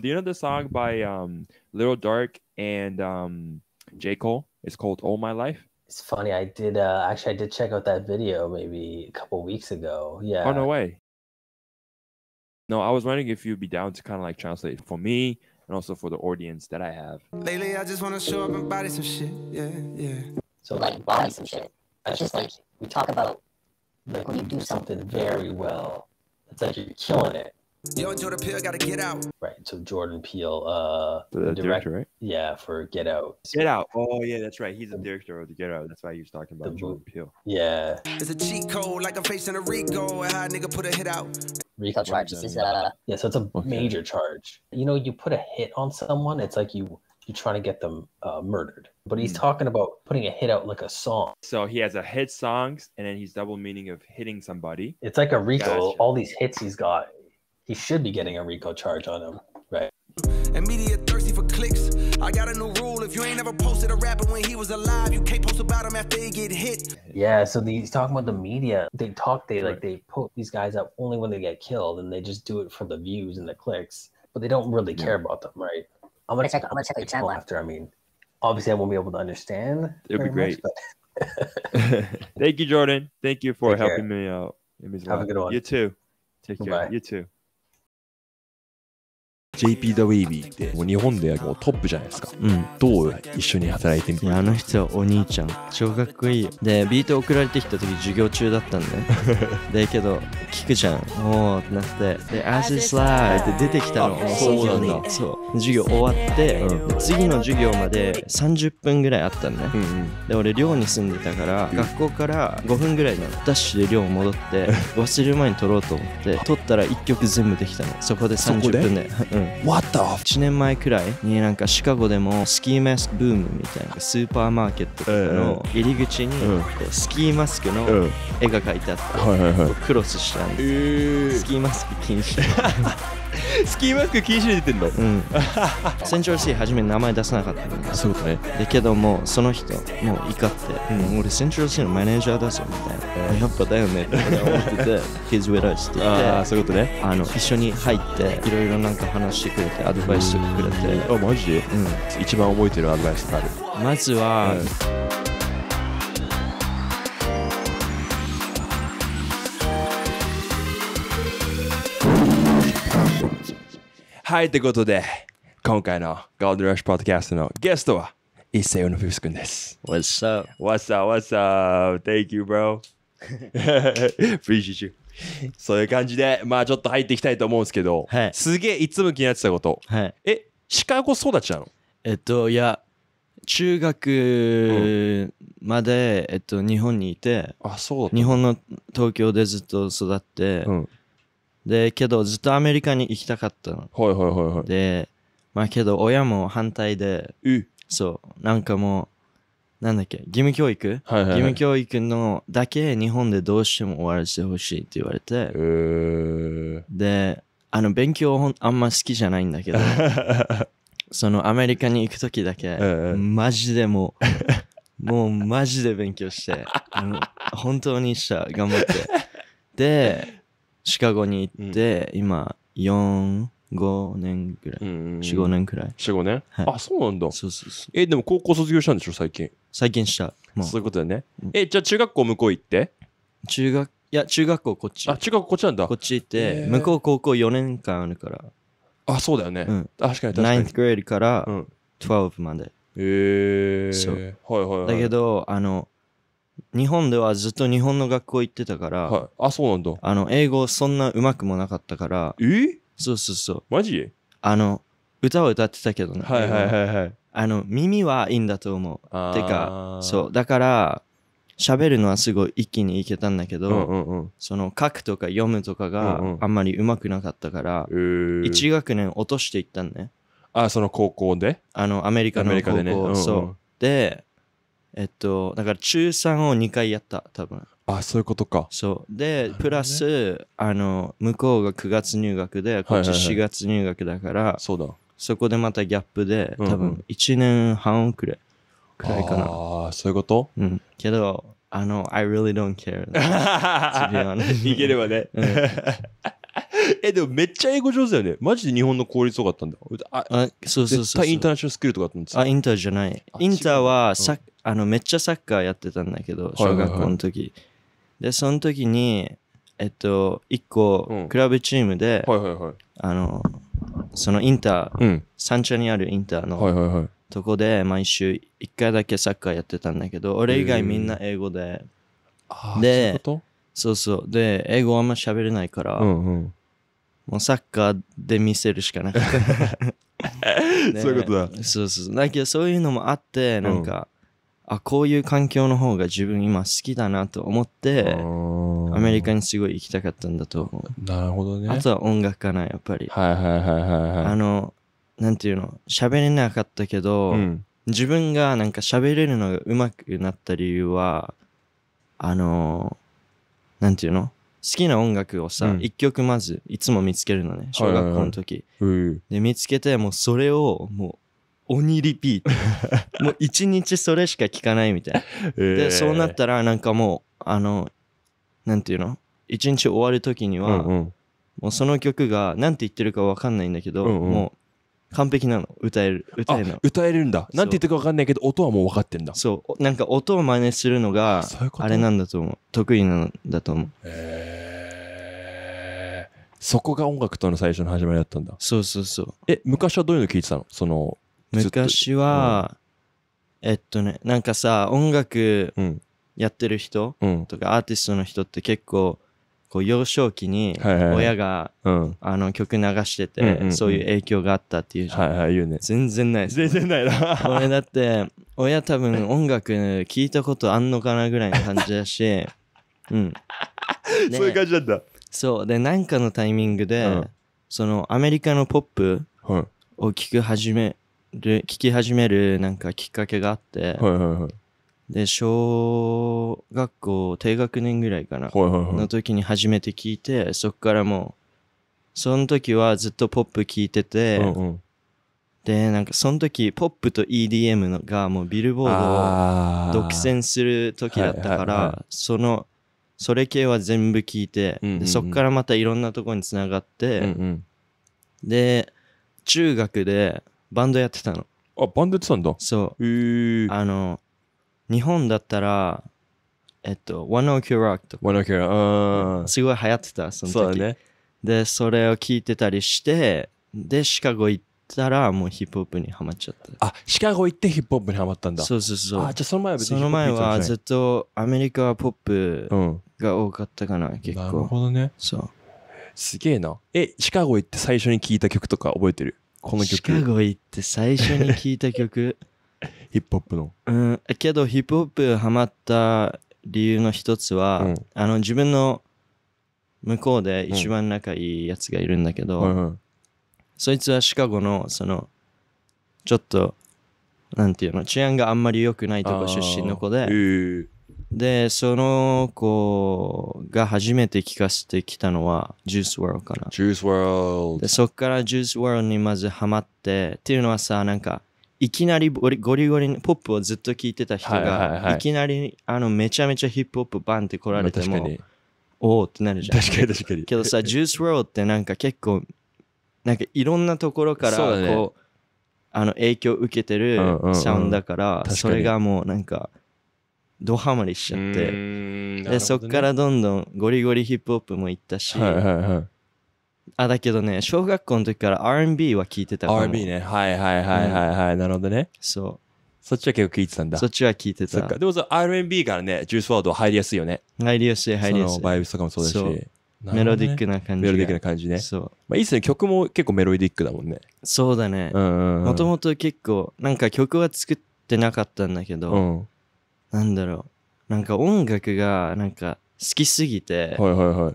Do you know the song by um, Little Dark and um, J. Cole? It's called All My Life. It's funny. I did uh, actually. I did check out that video maybe a couple weeks ago. Yeah. Oh no way. No, I was wondering if you'd be down to kind of like translate for me and also for the audience that I have. Lately, I just want to show up and body some shit. Yeah, yeah. So like body some shit. That's just like we talk about like when you do something very well. It's like you're killing it Yo, Jordan Peele got to get out. Right. So Jordan Peele, uh, the, director, right? Yeah, for Get Out. Get Out. Oh yeah, that's right. He's the director of the Get Out. That's why he was talking about the Jordan book. Peele. Yeah. It's a cheat code, like I'm facing a RICO, and how nigga put a hit out. RICO charge. Yeah, so it's a okay. major charge. You know, you put a hit on someone, it's like you you're trying to get them uh, murdered. But he's mm. talking about putting a hit out like a song. So he has a hit songs, and then he's double meaning of hitting somebody. It's like a Rico. Gotcha. All these hits he's got he should be getting a RICO charge on him, right? thirsty for clicks. I got a new rule: if you ain't posted a rapper when he was alive, you can't post about him after he get hit. Yeah, so the, he's talking about the media. They talk, they like they put these guys up only when they get killed, and they just do it for the views and the clicks, but they don't really care about them, right? I'm gonna check, I'm gonna check the channel after. I mean, obviously, I won't be able to understand. It'd be great. Much, Thank you, Jordan. Thank you for Take helping care. me out. It means Have a, lot. a good one. You too. Take care. Bye. You too. JP W. e ェイビってもう日本ではもうトップじゃないですか、うん、どう一緒に働いてみたいやあの人はお兄ちゃん超かっこいいよでビート送られてきた時授業中だったんだよ でけど聞くじゃんおおってなってで「アシスライ」って出てきたのそうなんだそう授業終わって、うん、次の授業まで30分ぐらいあったんだ、ね、うんうん、で俺寮に住んでたから、うん、学校から5分ぐらいのダッシュで寮戻って 忘れる前に撮ろうと思って撮ったら1曲全部できたのそこで30分で、ね、うんん、What the ?1 年前くらいになんかシカゴでもスキーマスクブームみたいなスーパーマーケットの入り口にこうスキーマスクの絵が描いてあったクロスしたんです、スキーマスク禁止スキーマスク禁止に出てんのうん センチュルシー初め名前出さなかったんだそうだねだけどもその人もう怒って、うん、俺センチュルシーのマネージャーだぞみたいな、えー、やっぱだよねって思ってて Kids with us って言ってあそういうことねあの一緒に入っていろいろなんか話してくれてアドバイスしてくれてあマジで、うん、一番覚えてるアドバイスがあるまずは、うんはい、ということで、今回の Gold Rush Podcast のゲストは、一世のフィス君です。What's up? What's up? What's up? Thank you, bro. Appreciate you. そういう感じで、まあちょっと入っていきたいと思うんですけど、はい、すげえいつも気になってたこと。はい、え、シカゴ育ちなのえっと、いや、中学まで、うん、えっと、日本にいて、あ、そう日本の東京でずっと育って、うんで、けどずっとアメリカに行きたかったの。はいはいはいはい。で、まあけど親も反対で、えそう、なんかもう、なんだっけ、義務教育、はいはいはい、義務教育のだけ日本でどうしても終わらせてほしいって言われて、えで、あの、勉強あんま好きじゃないんだけど、そのアメリカに行く時だけ、えマジでもう、もうマジで勉強して、あの、本当にした、頑張って。で、シカゴに行って、うん、今4、5年ぐらい。4、5年くらい。4、5年、はい、あ、そうなんだ。そうそうそう。え、でも高校卒業したんでしょ、最近。最近した。そういうことだね。え、じゃあ中学校向こう行って中学、いや、中学校こっち。あ、中学校こっちなんだ。こっち行って、向こう高校4年間あるから。あ、そうだよね。うん、確かに確かに。9th grade から12まで。へ、えー、そう。はいはい、はい。だけど、あの、日本ではずっと日本の学校行ってたから、はい。あ、そうなんだ。あの、英語そんな上手くもなかったから、えそうそうそう。マジあの、歌を歌ってたけどね。はいはいはいはい。あの、耳はいいんだと思う。てか、そう。だから、喋るのはすごい一気にいけたんだけうど、んうんうん。その書くとか読むとかがあんまり上手くなかったから、えー、一学年落としていったんね。あ、その高校でアあの、アメリカのメリカでね。うんうんそう。で、えっと、だから中3を2回やった、多分。あ、そういうことか。そう。で、ね、プラス、あの、向こうが9月入学で、こっち4月入学だから、はいはいはい、そうだ。そこでまたギャップで、多分1年半遅れくらいかな。ああ、そういうことうん。けど、あの、I really don't care. いければね。うん え、でもめっちゃ英語上手だよね。マジで日本の効率よかったんだ。あ、あそうそうそうそう。インターナショナルスクールとかあったんですあ、インターじゃない。インターはサ、うん、あの、めっちゃサッカーやってたんだけど、小学校の時。はいはいはい、で、その時に、えっと、一個、クラブチームで、はいはいはい、あの、そのインター、うん、三茶にあるインターの、はいはいはい、とこで毎週1回だけサッカーやってたんだけど、俺以外みんな英語で。で、そうそう。で、英語あんま喋れないから、うんうん、もうサッカーで見せるしかなかったそういうことだそうそうだけどそういうのもあってなんか、うん、あこういう環境の方が自分今好きだなと思ってアメリカにすごい行きたかったんだと思うなるほどねあとは音楽かなやっぱりはいはいはいはいはいあのなんていうの喋れなかったけど、うん、自分がなんか喋れるのが上手くなった理由はあのなんていうの好きな音楽をさ、うん、1曲まずいつも見つけるのね小学校の時、はいはいはい、で見つけてもうそれをもう鬼リピート もう一日それしか聴かないみたいな、でそうなったらなんかもうあのなんていうの一日終わる時には、うんうん、もうその曲が何て言ってるか分かんないんだけど、うんうん、も完璧なの歌える歌えるの歌えるんだなんて言ってるか分かんないけど音はもう分かってんだそうなんか音を真似するのがあれなんだと思う得意なんだと思うへえそこが音楽との最初の始まりだったんだそうそうそうえ昔はどういうの聞いてたのその昔は、うん、えっとねなんかさ音楽やってる人とか、アーティストの人って結構、こう幼少期に親が、あの曲流してて、そういう影響があったっていうじゃん、はいはい、言うね全然ない全然ないな俺だって親多分音楽聞いたことあんのかなぐらいの感じだし うん、そういう感じなんだそうで何かのタイミングで、そのアメリカのポップを聴く始める、聴き始めるなんかきっかけがあって、はいはいはい、で、小学校低学年ぐらいかな、はいはいはい、の時に初めて聞いて、そこからもう、その時はずっとポップ聞いてて、うんうん、で、なんかその時、ポップと EDM がもうビルボードを独占する時だったから、はいはいはい、その、それ系は全部聞いて、うんうんうん、そっからまたいろんなとこにつながって、うんうん、で、中学でバンドやってたの。あ、バンドやってたんだ。そう。あの、日本だったら、えっと、109 Rock とか、109 c k すごい流行ってた、その時。そうだね。で、それを聞いてたりして、で、シカゴ行ったら、もうヒップホップにハマっちゃった。あ、シカゴ行ってヒップホップにハマったんだ。そうそうそう。あ、じゃあその前は別にその前はずっとアメリカはポップうん。が多かったかな、結なる構。ほどね。そう。すげえな。え、シカゴ行って最初に聴いた曲とか覚えてるこの曲。シカゴ行って最初に聴いた曲 ヒップホップの。うん、けどヒップホップハマった理由の一つは、うん、あの自分の向こうで一番仲いいやつがいるんだけど、うん、そいつはシカゴのそのちょっとなんていうの治安があんまり良くないとこ出身の子で、えー、でその子が初めて聞かせてきたのはジュースワールドかなジュースワールドでそっからジュースワールドにまずハマってっていうのはさなんかいきなりゴリゴリポップをずっと聴いてた人が、いきなりあのめちゃめちゃヒップホップバンって来られても、おおってなるじゃん。確かに確かに。けどさ、ジュース・ローってなんか結構、なんかいろんなところからこう、あの影響を受けてるサウンドだから、それがもうなんか、ドハマりしちゃって、でそっからどんどんゴリゴリヒップホップも行ったし、あ、だけどね、小学校の時から R&B は聞いてたかも。R&B ね。はいはいはいはいはい。なるほどね。そう。そっちは結構聞いてたんだ。そっちは聞いてた。そっか。でもさ、R&B からね、ジュースワード入りやすいよね。入りやすい、入りやすい。そのバイブスとかもそうだし。ね、メロディックな感じ。メロディックな感じね。そう。まあいいっすね。曲も結構メロディックだもんね。そうだね。もともと結構、なんか曲は作ってなかったんだけど、うん、なんだろう。なんか音楽が、なんか好きすぎて、はいはいはい。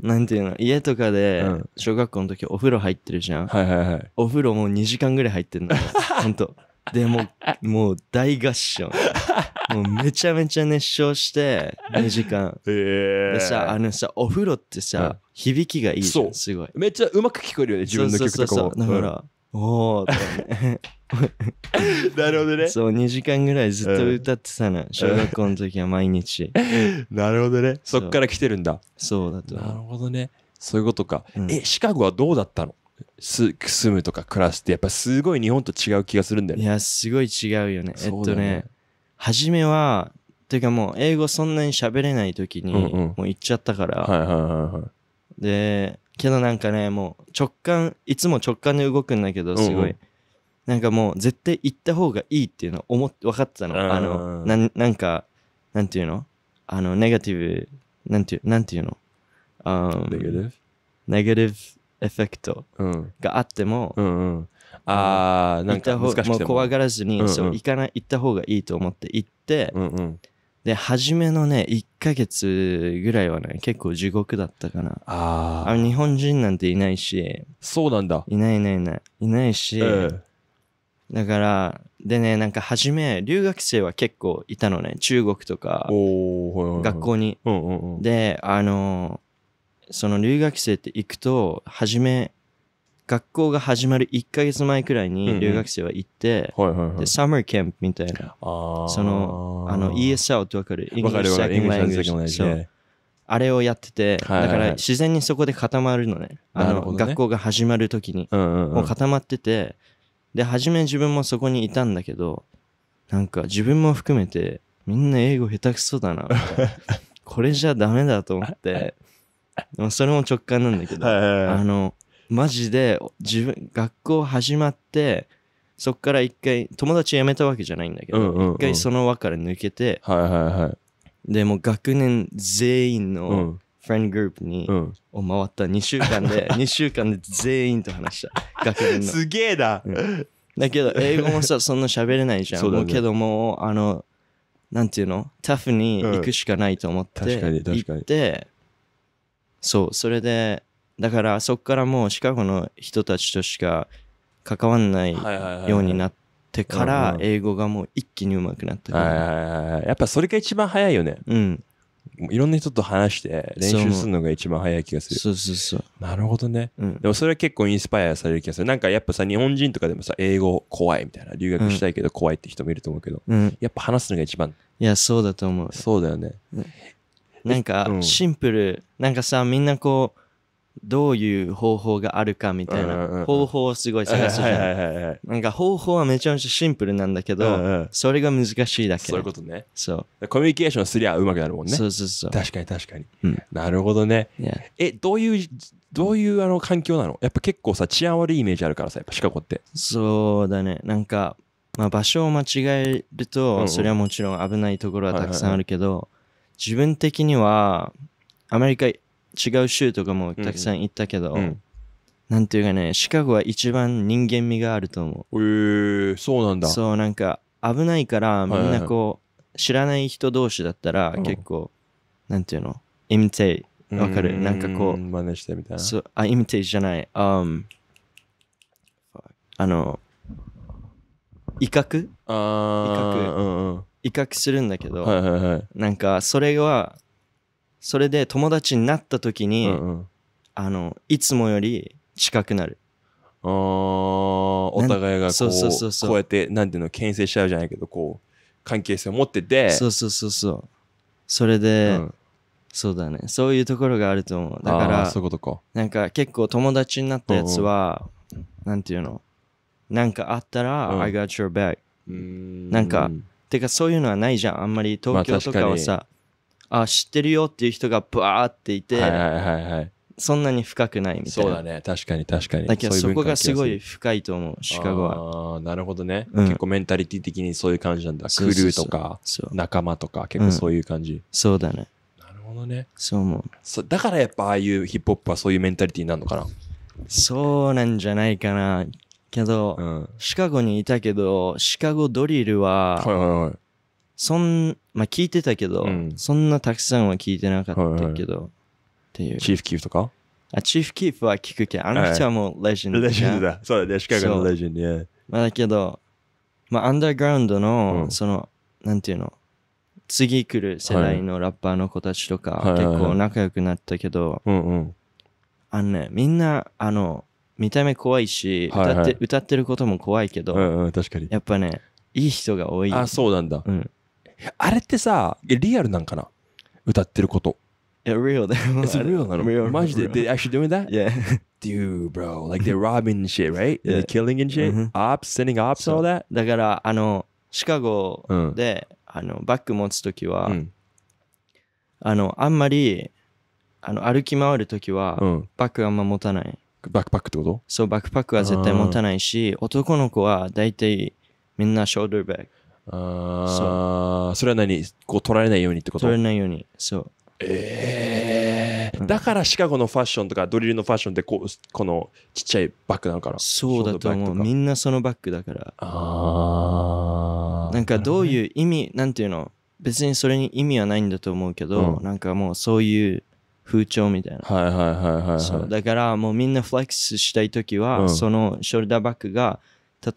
なんていうの家とかで小学校の時お風呂入ってるじゃん、はいはいはい。お風呂もう2時間ぐらい入ってんのよ ほんとでもうもう大合唱もうめちゃめちゃ熱唱して2時間えでさあのさお風呂ってさ、うん響きがいいじゃそんうすごいめっちゃうまく聞こえるよね、自分の曲とかそうそうそうそうだから、おお、ね、なるほどねそう2時間ぐらいずっと歌ってたの、うん、小学校の時は毎日 なるほどねそっから来てるんだそうだとなるほどねそういうことか、うん、えシカゴはどうだったのす住むとか暮らすってやっぱすごい日本と違う気がするんだよねいやすごい違うよね、ね、えっとね初めはていうかもう英語そんなに喋れない時にもう行っちゃったから、はいはいはいはい、でけどなんかねもう直感いつも直感で動くんだけどすごい、うんうん、なんかもう絶対行った方がいいっていうの思分かってたのあのななんかなんていうのあのネガティブなんていうなんていうの、um, ネガティブネガティブエフェクトがあっても、うんうん、ああなんか難しくもう怖がらずに、うんうん、そう行かない行った方がいいと思って行って、うんうんで、初めのね、1ヶ月ぐらいはね、結構地獄だったかな。ああ。日本人なんていないし。そうなんだ。いないいないいない。いないし。えー、だから、でね、なんか初め、留学生は結構いたのね。中国とか、学校に。で、あのー、その留学生って行くと、初め、学校が始まる1ヶ月前くらいに留学生は行って、で、サマーキャンプみたいな、その、あの、ESL ってわかるわかるわかる。e n g あれをやってて、だから自然にそこで固まるのね。あの、ね、学校が始まる時に、もう固まってて、で、初め自分もそこにいたんだけど、なんか自分も含めて、みんな英語下手くそだな。これじゃダメだと思って、でもそれも直感なんだけど、あの、マジで自分学校始まってそっから一回友達辞めたわけじゃないんだけど、うんうん一回その輪から抜けてはいはいはいでも学年全員のフレンドグループに、うんを回った2週間で2 週間で全員と話した学年のすげえなだけど英語もさそんな喋れないじゃんそうだねけどもあのなんていうのタフに行くしかないと思って、うん確かに確かにってそうそれでだからそこからもうシカゴの人たちとしか関わんないようになってから英語がもう一気に上手くなったやっぱそれが一番早いよねうんいろんな人と話して練習するのが一番早い気がするそうそうそうなるほどね、うん、でもそれは結構インスパイアされる気がするなんかやっぱさ日本人とかでもさ英語怖いみたいな留学したいけど怖いって人もいると思うけど、うん、やっぱ話すのが一番いやそうだと思うそうだよね、うん、なんかシンプル、なんかさみんなこうどういう方法があるかみたいな方法をすごい探すじゃん。なんか方法はめちゃめちゃシンプルなんだけど、それが難しいだけ。そういうことね。そう。コミュニケーションすりゃうまくなるもんね。そうそうそう。確かに確かに。うん、なるほどね。え、どういう、どういうあの環境なのやっぱ結構さ、治安悪いイメージあるからさ、やっぱシカゴって。そうだね。なんか、まあ、場所を間違えると、それはもちろん危ないところはたくさんあるけど、自分的には、アメリカ違う州とかもたくさん行ったけど、うんうん、なんていうかね、シカゴは一番人間味があると思う。えー、そうなんだ。そう、なんか危ないから、みんなこう、知らない人同士だったら、結構、うん、なんていうの、イミテイ、わかる、なんかこう、真似してみたいな。そう、あ、イミテイじゃない、um、あの、威嚇威嚇、うんうん、威嚇するんだけど、はいはいはい、なんかそれはそれで友達になった時に、うんうん、あのいつもより近くなるあお互いがこうそうそうそうそうこうやってなんていうの牽制しちゃうじゃないけどこう関係性を持っててそうそうそうそうそれで、うん、そうだねそういうところがあると思うだからそういうことかなんか結構友達になったやつは、うんうん、なんていうのなんかあったら、うん、I got your back なんかてかそういうのはないじゃんあんまり東京とかはさ、まああ知ってるよっていう人がバーっていて、はいはいはいはい、そんなに深くないみたいな。そうだね、確かに確かに。だけどそこがすごい深いと思う、シカゴは。ああ、なるほどね、うん、結構メンタリティ的にそういう感じなんだ。そうそうそうクルーとか仲間とか、結構そういう感じ。うん、そうだね。なるほどね。そう思うそ。だからやっぱああいうヒップホップはそういうメンタリティになるのかなそうなんじゃないかな。けど、うん、シカゴにいたけど、シカゴドリルは、はいはいはい。そん、まあ聞いてたけど、うん、そんなたくさんは聞いてなかったけど、はいはい、っていう。チーフキーフとかあチーフキーフは聞くけど、あの人はもうレジェンド、はい、レジェンドだ。そうだね、シカゴのレジェンド、yeah. まあだけど、まあアンダーグラウンドの、うん、その、なんていうの、次来る世代のラッパーの子たちとか、結構仲良くなったけど、あのね、みんな、あの、見た目怖いし、はいはい、歌って歌ってることも怖いけど、うんうん、確かにやっぱねいい人が多いあそうなんだ、うん、あれってさ、リアルなんかな歌ってること。え、リアルだよ。え、リアルなの マジで They actually doing that? Yeah. Dude, bro. Like they're r o b b i n shit, r i t e a t h e killing a n shit.、p s s n d i n g ops, a that? だから、あの、シカゴで、あのバック持つときは、あの、あんまり、あの、歩き回るときは、うバックあんま持たない。バックパックってことそう、バックパックは絶対持たないし、男の子は大体みんなショルダーバッグ。ああ、それは何こう取られないようにってこと取られないように、そう。ええーだからシカゴのファッションとかドリルのファッションってこうこのちっちゃいバッグなのかなそうだと思うみんなそのバッグだからあなんかどういう意味なんていうの別にそれに意味はないんだと思うけど、うん、なんかもうそういう風潮みたいな。はいはいはいはい、はい、そう。だからもうみんなフレックスしたいときは、うん、そのショルダーバッグが、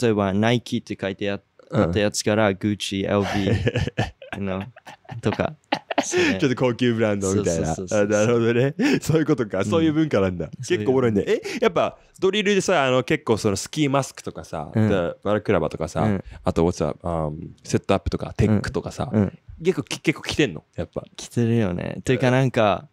例えばナイキって書いてあっったやつから、Gucci、LV のとか。ね、ちょっと高級ブランドみたいな。なるほどね。そういうことか。そういう文化なんだ。うん、結構おもろいね。え、やっぱドリルでさ、あの結構そのスキーマスクとかさ、うん、バラクラバとかさ、うん、あとさ、um, セットアップとかテックとかさ、結構結構着てんのやっぱ。きてるよね。というかなんか、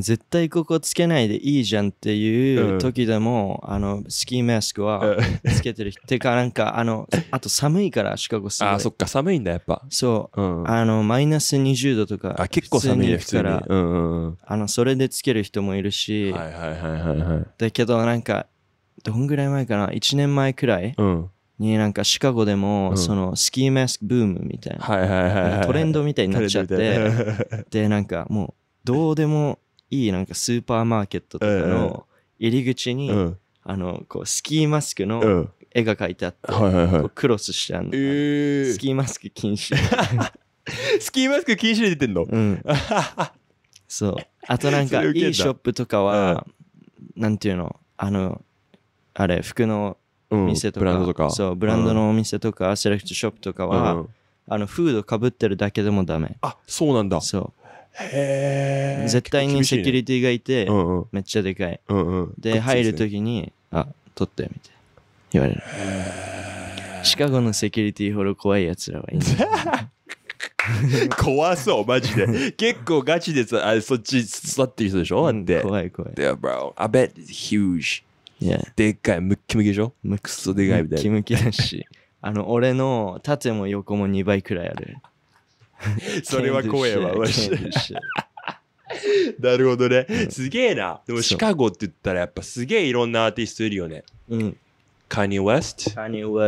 絶対ここつけないでいいじゃんっていう時でも、うん、あのスキーマスクはつけてる、てかなんかあのあと寒いからシカゴすごいあそっか寒いんだやっぱそう、うん、あのマイナス20度とかあ結構寒いから。うんうん、あのそれでつける人もいるしだけどなんかどんぐらい前かな1年前くらい、うんになんかシカゴでもそのスキーマスクブームみたいなトレンドみたいになっちゃってでなんかもうどうでもいいなんかスーパーマーケットとかの入り口に、あのこうスキーマスクの絵が描いてあって、はいはいはい、クロスしてあるの、えー、スキーマスク禁止 スキーマスク禁止で出てんの、うん、そうあとなんかいいショップとかは、うん、なんていうのあのあれ服の店とかうん、ブランドとかそうブランドのお店とか、うん、セレクトショップとかは、あのフードかぶってるだけでもダメあそうなんだそう絶対にセキュリティがいて、うんうん、めっちゃでかい。うんうん、で、入るときに、あ、取って、みたいな。言われる。シカゴのセキュリティほど怖い奴らはいない。怖そう、マジで。結構ガチでさ、あそっち座ってる人でしょ、うん、で怖い怖い。で、e a h I bet huge. Yeah. でっかい、ムッキムキでしょムックスでかいみたいな。ムキムキだし、あの、俺の縦も横も2倍くらいある。それは怖えわ、なるほどね。すげえな。でもシカゴって言ったらやっぱすげえいろんなアーティストいるよね。カニウエス y e West? Kanye w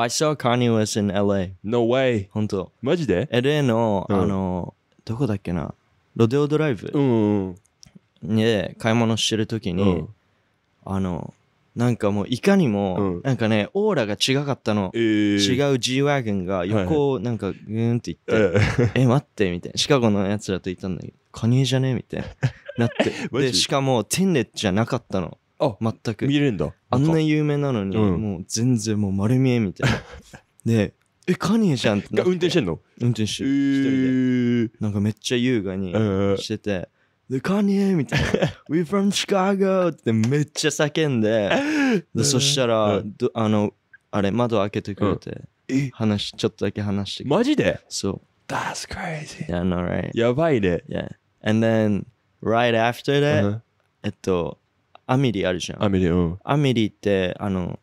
I saw k a ウエスト in LA. No way. 本当。マジで ?LA の、あの、どこだっけなロデオドライブ。うん、で、買い物してるときに、あの、なんかもういかにも、うんなんかね、オーラが違かったの。え違う G ワーゲンが横をなんかグーンっていって、ええ え、待って、みたいな。シカゴのやつらといたんだけど、カニエじゃねみたいな。なって。で、しかも、テンレッじゃなかったの。あ全く。見れるんだ。あんな有名なのに、うんもう全然もう丸見えみたいな。で、え、カニエじゃんってなって運転してんの運転え人で。なんかめっちゃ優雅にしてて、The Kanye! みたいな。We from Chicago! ってめっちゃ叫んで、でそしたら、どあの、あれ、窓開けてくれて、え話、ちょっとだけ話してくれマジでそう。That's crazy! Yeah, no, right. やばいで。Yeah. And then, right after that,、うんえっと、アミリあるじゃん。アミリ、うん。アミリって、あの、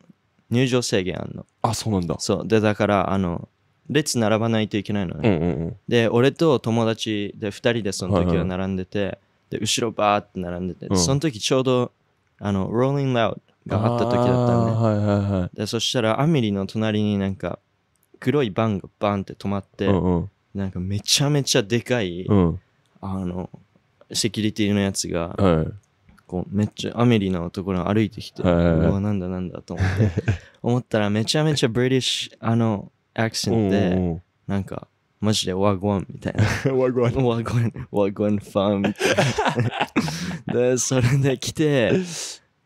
入場制限あるの。あ、そうなんだ。そう。で、だから、あの、列並ばないといけないのね。うんうんうん。で、俺と友達で2人でその時は並んでて、で、後ろバーって並んでて、うんその時ちょうど、あの、Rolling Loud があった時だったんで、はいはいはい。でそしたらアミリの隣になんか黒いバンがバンって止まって、うんうんなんかめちゃめちゃでかい、うん。あのセキュリティのやつがはい。こうめっちゃアメリのところを歩いてきて、はいはいはいうわなんだなんだと思って 思ったらめちゃめちゃブリティッシュあのアクセントで、ううなんかマジでワゴンみたいな。ワゴン。ワゴン、ワゴンファンみたいな。で、それで来て、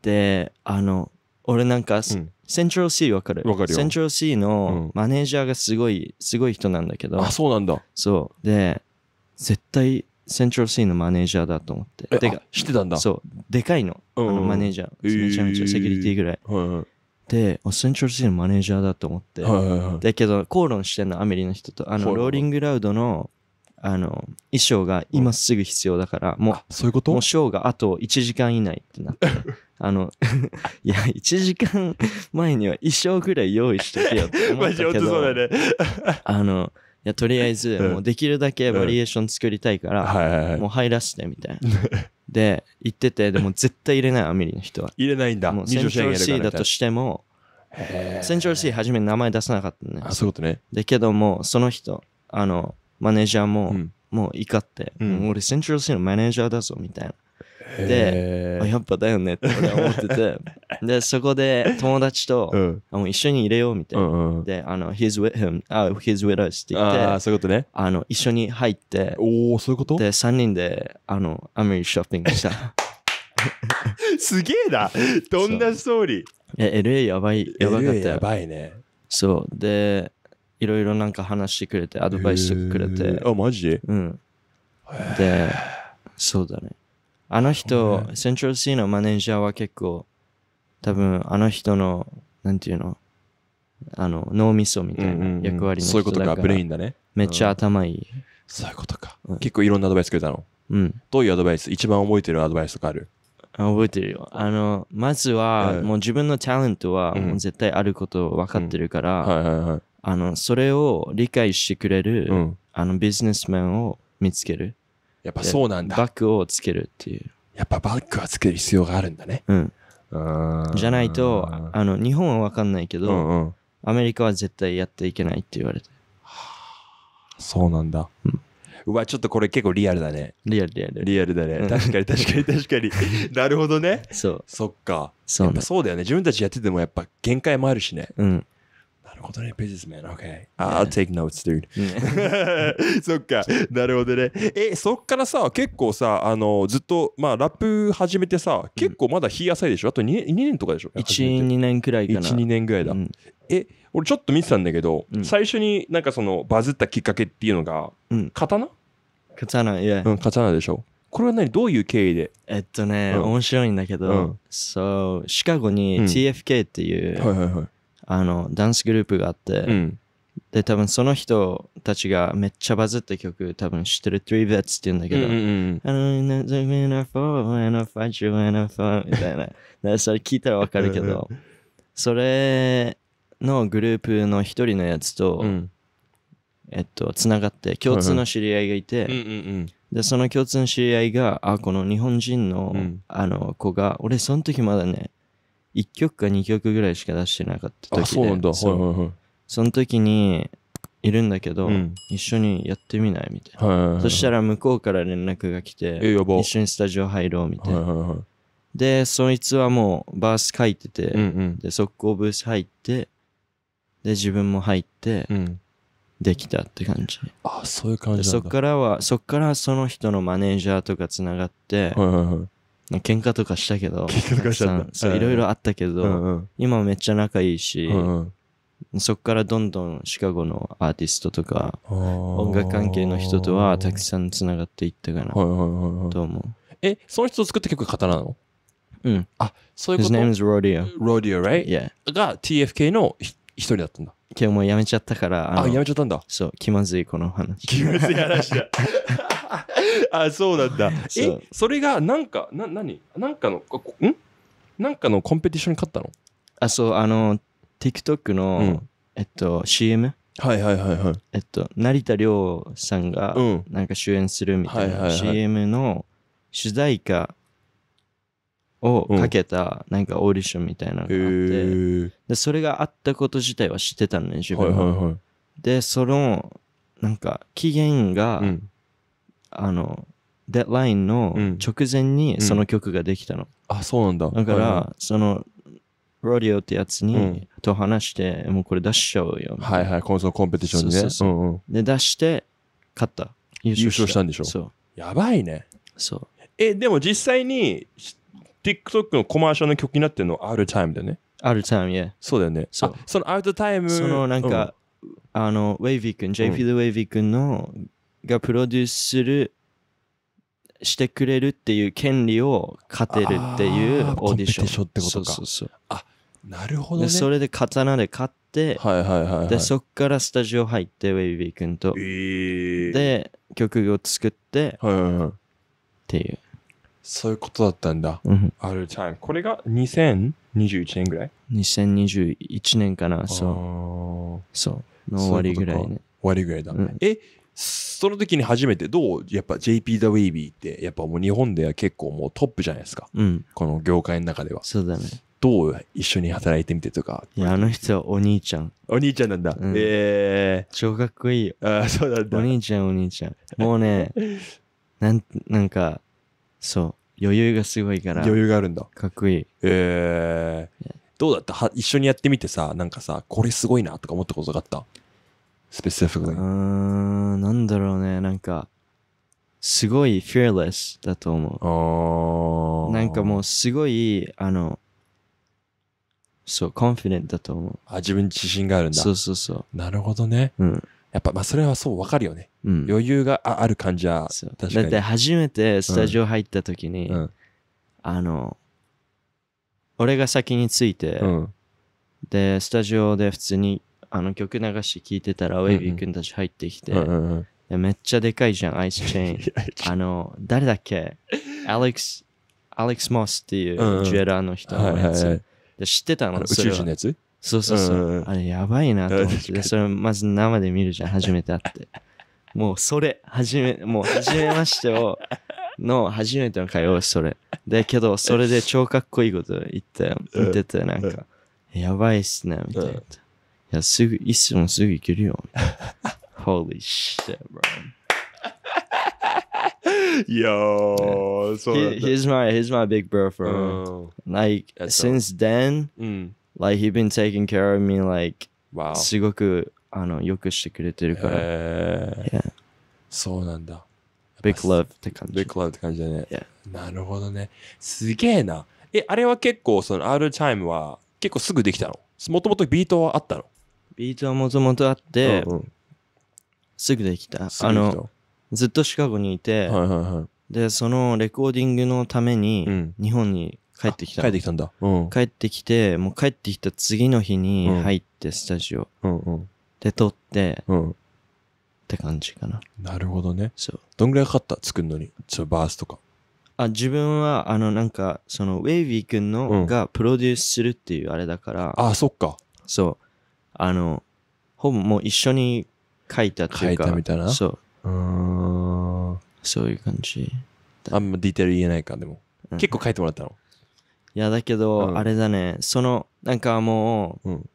で、あの、俺なんか、うん、セントラル C わかるわかるセントラル C のマネージャーがすごい、すごい人なんだけど。あ、そうなんだ。そう。で、絶対、セントラル C のマネージャーだと思って。てか、知ってたんだ。そう。でかいの。うん、あのマネージャー。めちゃめちゃセキュリティぐらい。えーはいはいで、セントラルシーィのマネージャーだと思って。だけど、口論してんの、アメリの人と。あの、ローリングラウドの、あの、衣装が今すぐ必要だから、もう、そういうこともうショーがあと1時間以内ってなって。あの、いや、1時間前には衣装ぐらい用意してけよって思ったけど。マジそうだね。あの、いや、とりあえず、もうできるだけバリエーション作りたいから、もう入らせてみたいな。で、行ってて、でも 絶対入れない、アメリの人は。入れないんだ。もうセントラルシーだとしても、セントラルシー初め名前出さなかったね。あ、そういうことね。だけども、その人、あの、マネージャーも、うん、もう怒って、うん、俺セントラルシーのマネージャーだぞ、みたいな。でやっぱだよねって俺は思ってて でそこで友達と、うん、あもう一緒に入れようみたいな、うんうん、であの「He's with him」あ「He's with us」って言ってあそういうことねあの一緒に入っておおそういうことで3人であのアメリカショッピングした すげえなどんなストーリーえ LA やばいやばかったやばいねそうでいろいろなんか話してくれてアドバイスくれて、あマジうんでそうだねあの人、ね、セントラルシーのマネージャーは結構、多分あの人の、なんていうの、あの脳みそみたいな役割の人そういうことか、ブレインだね。めっちゃ頭いい。そういうことか、結構いろんなアドバイスくれたの。うん。どういうアドバイス一番覚えてるアドバイスとかあるあ覚えてるよ。あの、まずは、もう自分のタレントはもう絶対あること分かってるから、はいはいはい。あの、それを理解してくれる、あの、ビジネスマンを見つける。やっぱそうなんだ。バックをつけるっていう。やっぱバックはつける必要があるんだね。うん。じゃないと、あの、日本は分かんないけど、うんうん、アメリカは絶対やっていけないって言われて。そうなんだ。うんうわ、ちょっとこれ結構リアルだね。リアルリアル。リアルだね。確かに確かに確かに。なるほどね。そう。そっか。そう、ね、やっぱそうだよね。自分たちやっててもやっぱ限界もあるしね。うん。琴音 b u s i n e s o k I'll take notes, dude. そっか。なるほどね。え、そっからさ、結構さ、あの、ずっと、まあ、ラップ始めてさ、結構まだ日浅いでしょあと 2, 年2年とかでしょ ?1、2年くらいかな。1、2年くらいだ。うん、え、俺ちょっと見てたんだけど、うん、最初になんかその、バズったきっかけっていうのが、うん、刀刀、いや。うん、刀でしょこれは何どういう経緯でえっとね、うん、面白いんだけど、そうシカゴに TFK っていうはははいいい。あのダンスグループがあって、うん、で多分その人たちがめっちゃバズった曲多分知ってる Three Vets って言うんだけど、うんうん I don't know if I fight you e n I fight みたいなそれ聞いたらわかるけどそれのグループの一人のやつと、うん、えっとつながって共通の知り合いがいて、うんうんうんで、その共通の知り合いが、あ、この日本人の、うん、あの子が、俺その時まだね、1曲か2曲ぐらいしか出してなかった時であそうなんだその時にいるんだけど、うん一緒にやってみないみたいな、はいはいはいそしたら向こうから連絡が来て一緒にスタジオ入ろうみたいな、はいはいはいでそいつはもうバース書いてて、うんうんで速攻ブース入ってで自分も入ってうんできたって感じ、あそういう感じなそっからはそっからその人のマネージャーとかつながって、はいはいはい喧嘩とかしたけど。喧嘩とかした。そう、いろいろあったけど、今めっちゃ仲いいし、そこからどんどんシカゴのアーティストとか、音楽関係の人とはたくさん繋がっていったかな、と思う。え、その人を作った曲が刀なのうん。あ、そういうこと ?His name is Rodeo.Rodeo, right? Yeah. が TFK の一人だったんだ。今日もうやめちゃったからああやめちゃったんだそう気まずいこの話気まずい話だ あそうなんだえそれがなんかな何なんかのんなんかのコンペティションに勝ったのあそうあの TikTok の、うん、えっと CM はいはいはいはいえっと成田凌さんがなんか主演するみたいな CM の主題歌をかけたなんかオーディションみたいなのがあって、でそれがあったこと自体は知ってたのね自分は,、はいはいはい、でそのなんか期限が、うん、あのデッラインの直前にその曲ができたの、うん、あそうなんだだから、はいはい、そのロディオってやつに、うん、と話して、もうこれ出しちゃうよ。はいはい、このコンペティションにね。そうそうそう、うんうん、で、出して、勝った。優勝したんでしょそう。やばいね。そう。え、でも実際に、TikTok のコマーシャルの曲になってるのは o u タイムだよね。ア u タイム、t i そうだよね。そそのアウトタイム。そのなんか、うん、あの、ウェイビー君、JP のウェイビー君の、がプロデュースする、してくれるっていう権利を勝てるっていうオーディション。ションってことか。そうそうそうあなるほど、ね、それで刀で勝って、はいはいはい、はい、で、そっからスタジオ入って、ウェイビー君と。えー、で、曲を作って、はいはいはい、っていう。そういうことだったんだ。あるタイム。これが2021年ぐらい ?2021 年かな、そう。そう。の終わりぐらいね。終わりぐらいだ、ね、うん、え、その時に初めてどうやっぱ JP ザ・ウェイビーってやっぱもう日本では結構もうトップじゃないですか。うん、この業界の中では。そうだね。どう一緒に働いてみてとか。いや、あの人はお兄ちゃん。お兄ちゃんなんだ。うん、ええー。超かっこいいよ。ああ、そうなんだ。お兄ちゃん、お兄ちゃん。もうね、なん、なんか、そう余裕がすごいから余裕があるんだかっこいいえー、どうだったは一緒にやってみてさなんかさこれすごいなとか思ったことがあったスペシフィックにうんなんだろうねなんかすごい fearless だと思うなんかもうすごいあのそう、コンフィデントだと思う。あ、自分に自信があるんだ。そうそうそう。なるほどね。うん。やっぱまあそれはそう分かるよね、うん、余裕がある感じは確かだって初めてスタジオ入った時に、うん、あの俺が先に着いて、うん、でスタジオで普通にあの曲流して聴いてたらウェイビー君たち入ってきて、めっちゃでかいじゃんアイスチェーンあの誰だっけアレックスアレックス・モスっていうジュエラーの人のやつ、はで知ってたの宇宙人のやつそうそうそう。うん、あれやばいなと思って。それまず生で見るじゃん、初めて会って。もうそれ、はめ、もう初めましてを、の初めての会話それ。だけど、それで超かっこいいこと言ったよ。言ってよ、なんか、やばいっすね、みたいな。いや、すぐ、いっすもすぐ行けるよ、い Holy shit, bro. Yo, so h e e s my h e s my big bro from oh, like since then. Mm. Like he been taking care of me like Wow. すごくあのよくしてくれてるから。えー Yeah. そうなんだ。Big love って感じ。ビッグラブって感じだね。Yeah. なるほどね。すげえな。え、あれは結構、その R チャイムは結構すぐできたのもともとビートはあったのビートはもともとあって、うんうんすぐできた。あできたの、ずっとシカゴにいて、はいはいはい。で、そのレコーディングのために、日本に帰ってきた。帰ってきたんだ。帰ってきて、もう帰ってきた次の日に入って、スタジオ。で、撮って、って感じかな。なるほどね。そう。どんぐらいかかった作るのに。ちょ、バースとか。あ、自分は、あの、なんか、その、ウェイビー君んのがプロデュースするっていうあれだから、あそっか。そう。あの、ほぼもう一緒に書いたって書いういたみたいな。そう。うん。そういう感じ。あんまディテール言えないか、でも。結構書いてもらったの。いやだけど、うん、あれだねそのなんかもう、うん、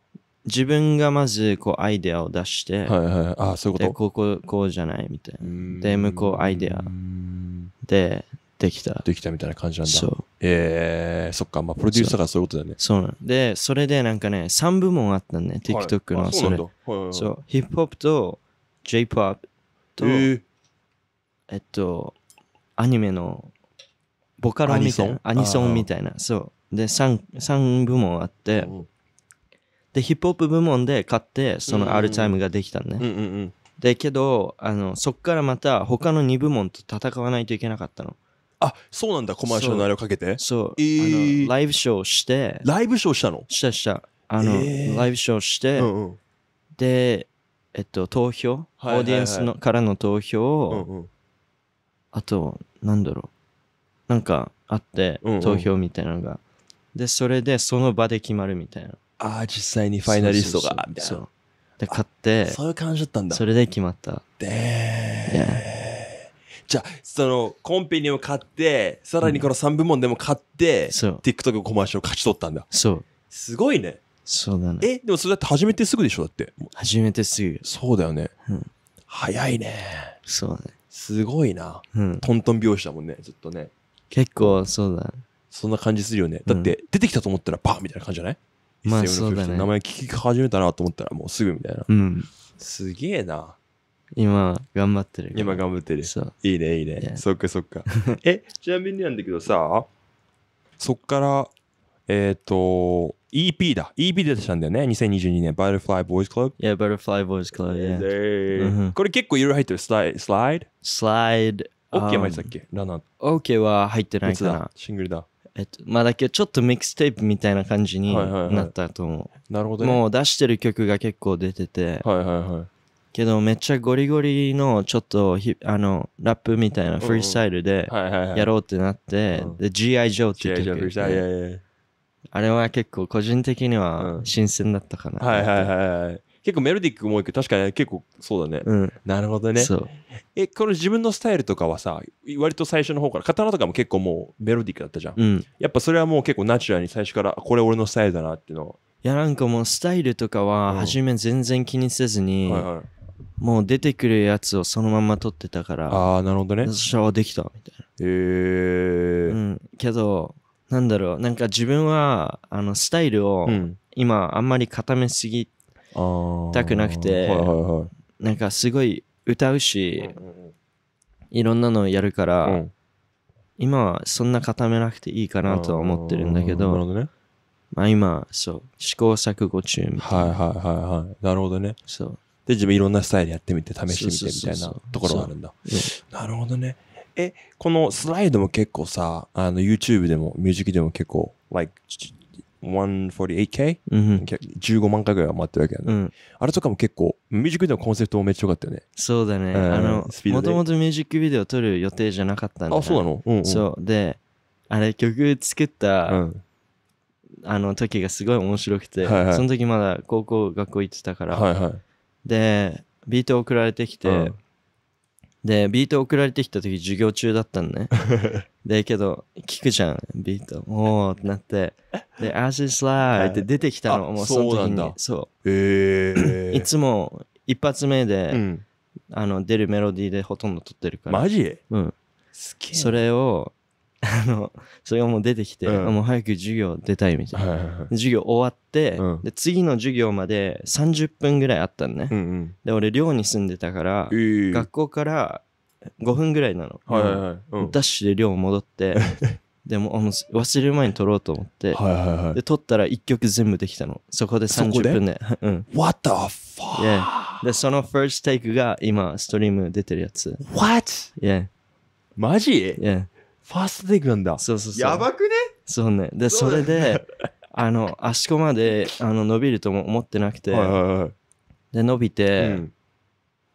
自分がまずこうアイデアを出して、はいはい、あそういうことでこここうじゃないみたいなで向こうアイデアでできたできたみたいな感じなんだそうえー、そっかまあプロデューサーがそういうことだねそうなんでそれでなんかね3部門あったね TikTok のそれ、はい、そうヒップホップと J-POP と、えー、えっとアニメのボカロみたいな、アニソンみたいな、そう。で、3、3部門あって、で、ヒップホップ部門で買って、そのアルチャイムができたんね。うんうんうん、で、けど、あの、そっからまた他の2部門と戦わないといけなかったの。あ、そうなんだ、コマーシャルのあれをかけて。そう。えー、ライブショーして。ライブショーしたのしたした。あの、えー、ライブショーして、うんうん、で、えっと、投票、はいはいはい、オーディエンスのからの投票を、うんうん、あと、なんだろう。なんかあって、うんうん、投票みたいなのがでそれでその場で決まるみたいなああ実際にファイナリストがみたいなそうで買ってそういう感じだったんだそれで決まったで、yeah、じゃあそのコンペニを買ってさらにこの3部門でも買って、うん、TikTok コマーシャルを勝ち取ったんだそうすごいねそうだねえでもそれだって初めてすぐでしょだって初めてすぐそうだよね、うん、早いねそうねすごいな、うん、トントン拍子だもんねずっとね結構そうだ。そんな感じするよね。だって、出てきたと思ったらバーンみたいな感じじゃないまあそうだね名前聞き始めたなと思ったらもうすぐみたいな。うん。すげえな。今、頑張ってる。今頑張ってる。そう。いいね、いいね。Yeah. そっかそっか。え、ちなみになんだけどさ、そっから、えっ、と、EP だ。EP 出てたんだよね。2022年、Butterfly Boys Club。Yeah, Butterfly Boys Club. Yeah. これ結構いろいろ入ってる。スライスライド s l オッケーも入ったっけラナー。OK は入ってない別かだな。。シングルだ。えっと、まあだけどちょっとミックステープみたいな感じにはいはいはいなったと思う。なるほどね。もう出してる曲が結構出てて、はいはいはい。けどめっちゃゴリゴリのちょっとひあのラップみたいなフリースタイルではいはいやろうってなって、うんで G.I. ジョーっていって。曲、いやいやいやあれは結構個人的には新鮮だったかな。はいはいはいはい。結構メロディックも多いけど、確かに結構そうだね。うん。なるほどね。そう。え、これ自分のスタイルとかはさ、割と最初の方から、刀とかも結構もうメロディックだったじゃん。うん。やっぱそれはもう結構ナチュラルに最初から、これ俺のスタイルだなっていうのいや、なんかもうスタイルとかは、初め全然気にせずに、はいはい。もう出てくるやつをそのまま撮ってたから、ああ、なるほどね。そしたらできた、みたいへな。うえ。ん。けど、なんだろう、なんか自分は、あの、スタイルを、今あんまり固めすぎたくなくて、なんかすごい歌うし、いろんなのやるから、うん、今はそんな固めなくていいかなとは思ってるんだけど、ね、まあ今、そう、試行錯誤中みたいな。はいはいはいはい。なるほどね。そう。で、自分いろんなスタイルやってみて、試してみてみたいなところがあるんだ。なるほどね。え、このスライドも結構さ、あの YouTube でもミュージックでも結構、like 148K?、うん、15万回ぐらい回ってるわけやね、うん、あれとかも結構、ミュージックビデオのコンセプトもめっちゃよかったよね。そうだね。あの、もともとミュージックビデオ撮る予定じゃなかったんだ、あ、そうなの、うんうん、そう。で、あれ曲作った、うん、あの時がすごい面白くて、はいはい、その時まだ高校、学校行ってたから、はいはい、で、ビート送られてきて、うんでビート送られてきた時授業中だったんね でけど聞くじゃんビートおおってなってで「アシスライ」って出てきたのもうその時にそうへえー、いつも一発目で、うん、あの出るメロディーでほとんど撮ってるからマジうんそれをあの、それがもう出てきて、うんもう早く授業出たいみたいな。はいはいはい授業終わって、うんで、次の授業まで30分ぐらいあったのね。うんうんで、俺、寮に住んでたから、えー学校から5分ぐらいなの。はいはいはいうんダッシュで寮戻って、でもあもう忘れる前に撮ろうと思って、はいはいはいで、撮ったら1曲全部できたの。そこでそこ30分で。うん。What the fuck? Yeah. で、その first take が今、ストリーム出てるやつ。What? Yeah. マジ Yeah. ファーストテイクなんだ。そうそうそう。やばくねそうね。で、それで、あの、あそこまであの伸びるとも思ってなくて、はいはいはい、で、伸びて、うん、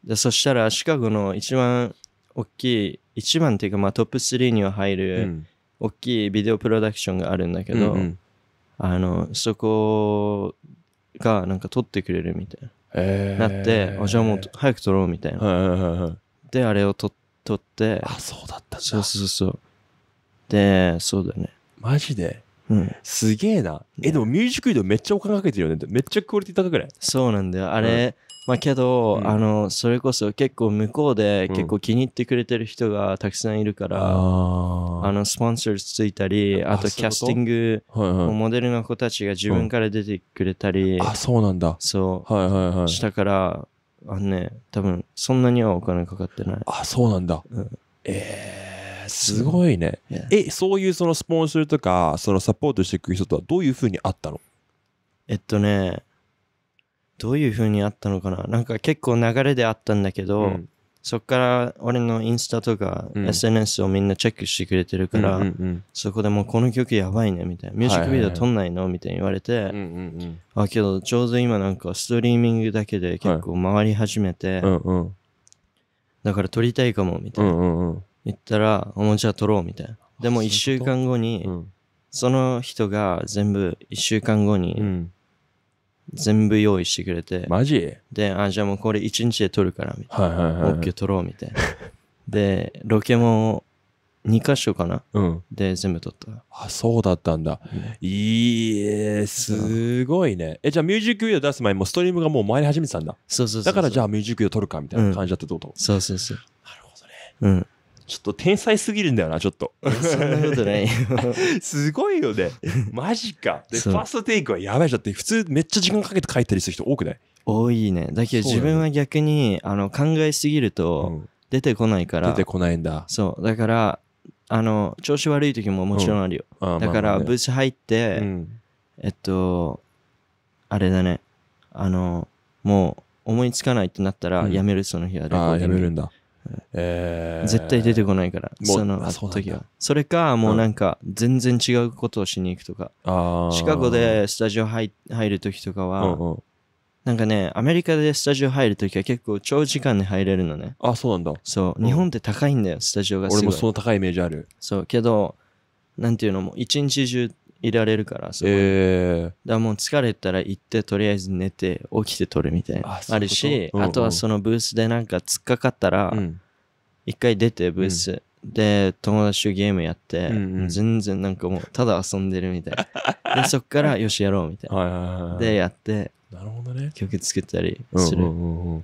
で、そしたら、シカゴの一番大きい、一番っていうか、まあ、トップ3には入る、大きいビデオプロダクションがあるんだけど、うんうん、あの、そこがなんか撮ってくれるみたいな。なってあじゃあもう早く撮ろうみたいな、はいはいはいはい、であれを撮撮ってあそうだったんそうそうそうて、そうだね。マジでうん。すげえな。え、でもミュージックビデオめっちゃお金かけてるよね。めっちゃクオリティ高くないそうなんだよ。あれ、うん、まあけど、うん、あの、それこそ結構向こうで結構気に入ってくれてる人がたくさんいるから、うん、あの、スポンサーついたり、あとキャスティングモデルの子たちが自分から出てくれたり、あ、そうなんだ。そう。はいはいはい。したから、あのね、多分そんなにはお金かかってない。あ、そうなんだ。うん、ええーすごいね。え、そういうそのスポンサーとか、そのサポートしてくる人とはどういうふうにあったのえっとね、どういうふうにあったのかななんか結構流れであったんだけど、うん、そっから俺のインスタとか SNS をみんなチェックしてくれてるから、うんうんうん、そこでもうこの曲やばいねみたいな、ミュージックビデオ撮んないのみたいに言われて、はいはいはい、あ、けどちょうど今なんかストリーミングだけで結構回り始めて、はいうんうん、だから撮りたいかもみたいな。うんうんうん言ったら、おもちゃ取ろうみたいな。でも1週間後に、その人が全部1週間後に、全部用意してくれて。マジで、あ、じゃあもうこれ1日で取るから、みたいな。はいはいはい、OK 取ろう、みたいな。で、ロケも2箇所かな、うん、で全部撮ったあそうだったんだ、うん、いいえすごいねえじゃあミュージックビデオ出す前もストリームがもう回り始めてたんだそうそうだからじゃあミュージックビデオ撮るかみたいな感じだったってこと、うん、そうそうそうなるほどねうんちょっと天才すぎるんだよな、ちょっと。そんなことない。すごいよね。マジか。で、ファーストテイクはやばいじゃって、普通めっちゃ時間かけて書いたりする人多くない多いね。だけど自分は逆に、あの、考えすぎると、出てこないから、うん、出てこないんだ。そう。だから、あの、調子悪い時ももちろんあるよ。うん、だから、ブース入って、うん、えっと、あれだね。あの、もう、思いつかないってなったら、やめる、その日は。ああ、やめるんだ。えー、絶対出てこないから、その時は。それか、もうなんか、全然違うことをしに行くとか。シカゴでスタジオ入る時とかは、うんうん、なんかね、アメリカでスタジオ入る時は結構長時間で入れるのね。あ、そうなんだ。そう。日本って高いんだよ、スタジオがすごい。俺もその高いイメージある。そう。けど、なんていうのも、一日中いられるから、そう。えー、だもう疲れたら行って、とりあえず寝て、起きて撮るみたいな。あるし、うんうん、あとはそのブースでなんか突っかかったら、一、回出て、ブース。で、友達とゲームやって、うんうん、全然なんかもう、ただ遊んでるみたいな。で、そっから、よし、やろうみたいな。で、やって、なるほどね。曲作ったりする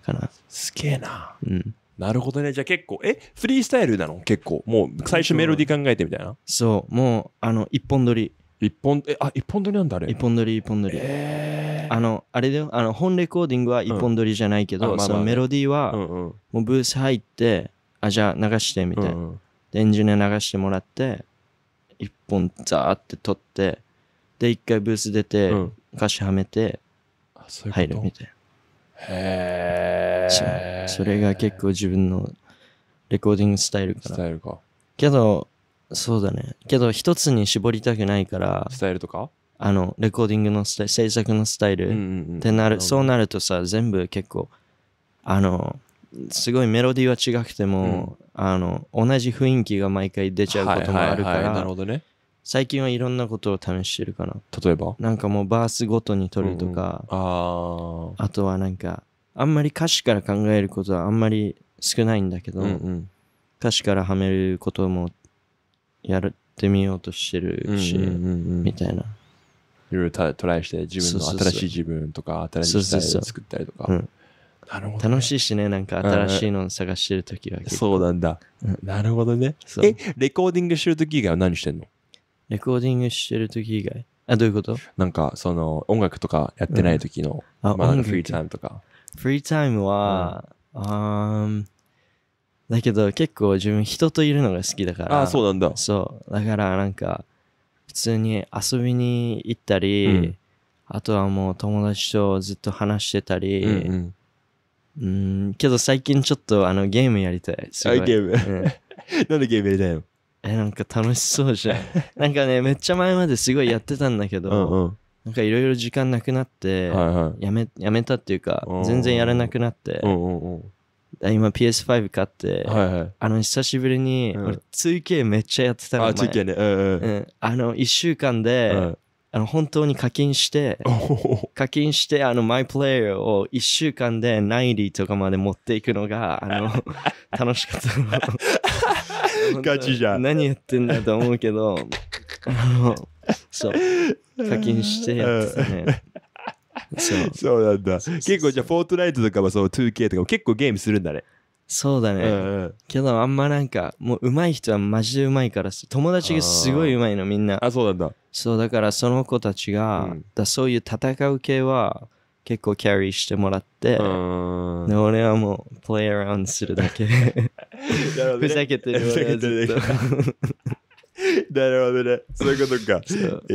かな。すげえな。うん。なるほどね。じゃあ結構、え、フリースタイルなの結構。もう最初メロディー考えてみたいな。そう、もう、あの、一本撮り。一本えあ一本撮りなんだあれ一本撮り一本撮り、えー、あのあれだよあの本レコーディングは一本撮りじゃないけど、うん、そのメロディーは、うんうん、もうブース入ってあじゃあ流してみたうんうん、でエンジニア流してもらって一本ザーって撮ってで一回ブース出て、うん、歌詞はめて入るみたいなへえそれが結構自分のレコーディングスタイルかなスタイルかけどそうだね。けど一つに絞りたくないから、スタイルとかあの、レコーディングのスタイル、制作のスタイル、ってなる、そうなるとさ全部結構あのすごいメロディーは違くても、あの同じ雰囲気が毎回出ちゃうこともあるかはいはいはいなるらほどね。最近はいろんなことを試してるかな例えばなんかもうバースごとに撮るとか、ああとはなんかあんまり歌詞から考えることはあんまり少ないんだけど、うんうん。歌詞からはめることもやってみようとしてるし、うんうんうんうんみたいな。いろいろトライして、自分の新しい自分とか、新しい時代を作ったりとか。楽しいしね、なんか新しいのを探してるときはそうなんだ、なるほどね。そうえ、レコーディングしてる時以外は何してんのレコーディングしてるとき以外。あ、どういうことなんか、その、音楽とかやってない時の、あまあ、なんフリータイムとか。フリータイムは、あーだけど結構自分人といるのが好きだから。あそうなんだ。そう。だからなんか普通に遊びに行ったり、うん、あとはもう友達とずっと話してたり、うんうん、ん、けど最近ちょっとあのゲームやりたい。すごいゲーム、うん、なんでゲームやりたいのえ、なんか楽しそうじゃん。なんかね、めっちゃ前まですごいやってたんだけど、うんうん、なんかいろいろ時間なくなって、はいはい、やめやめたっていうか、全然やらなくなって、今 PS5 買って、はいはい、あの久しぶりに、うん、俺 2K めっちゃやってたのあ 2K ね、うんうんうん、あの1週間で、うん、あの本当に課金して課金してあのマイプレイヤーを1週間で90とかまで持っていくのがあの 楽しかったの ガチじゃん何やってんだと思うけどあのそう課金してやってたね、うんそう そうなんだ結構じゃあフォートナイトとかもそう 2K とかも結構ゲームするんだねそうだね、うんうん、けどあんまなんかもう上手い人はマジで上手いから友達がすごい上手いのみんなあそうなんだそうだからその子たちが、うん、だそういう戦う系は結構キャリーしてもらって、で俺はもうプレイアラウンドするだけ ふざけてる俺はずっと なるほどね。そういうことか。え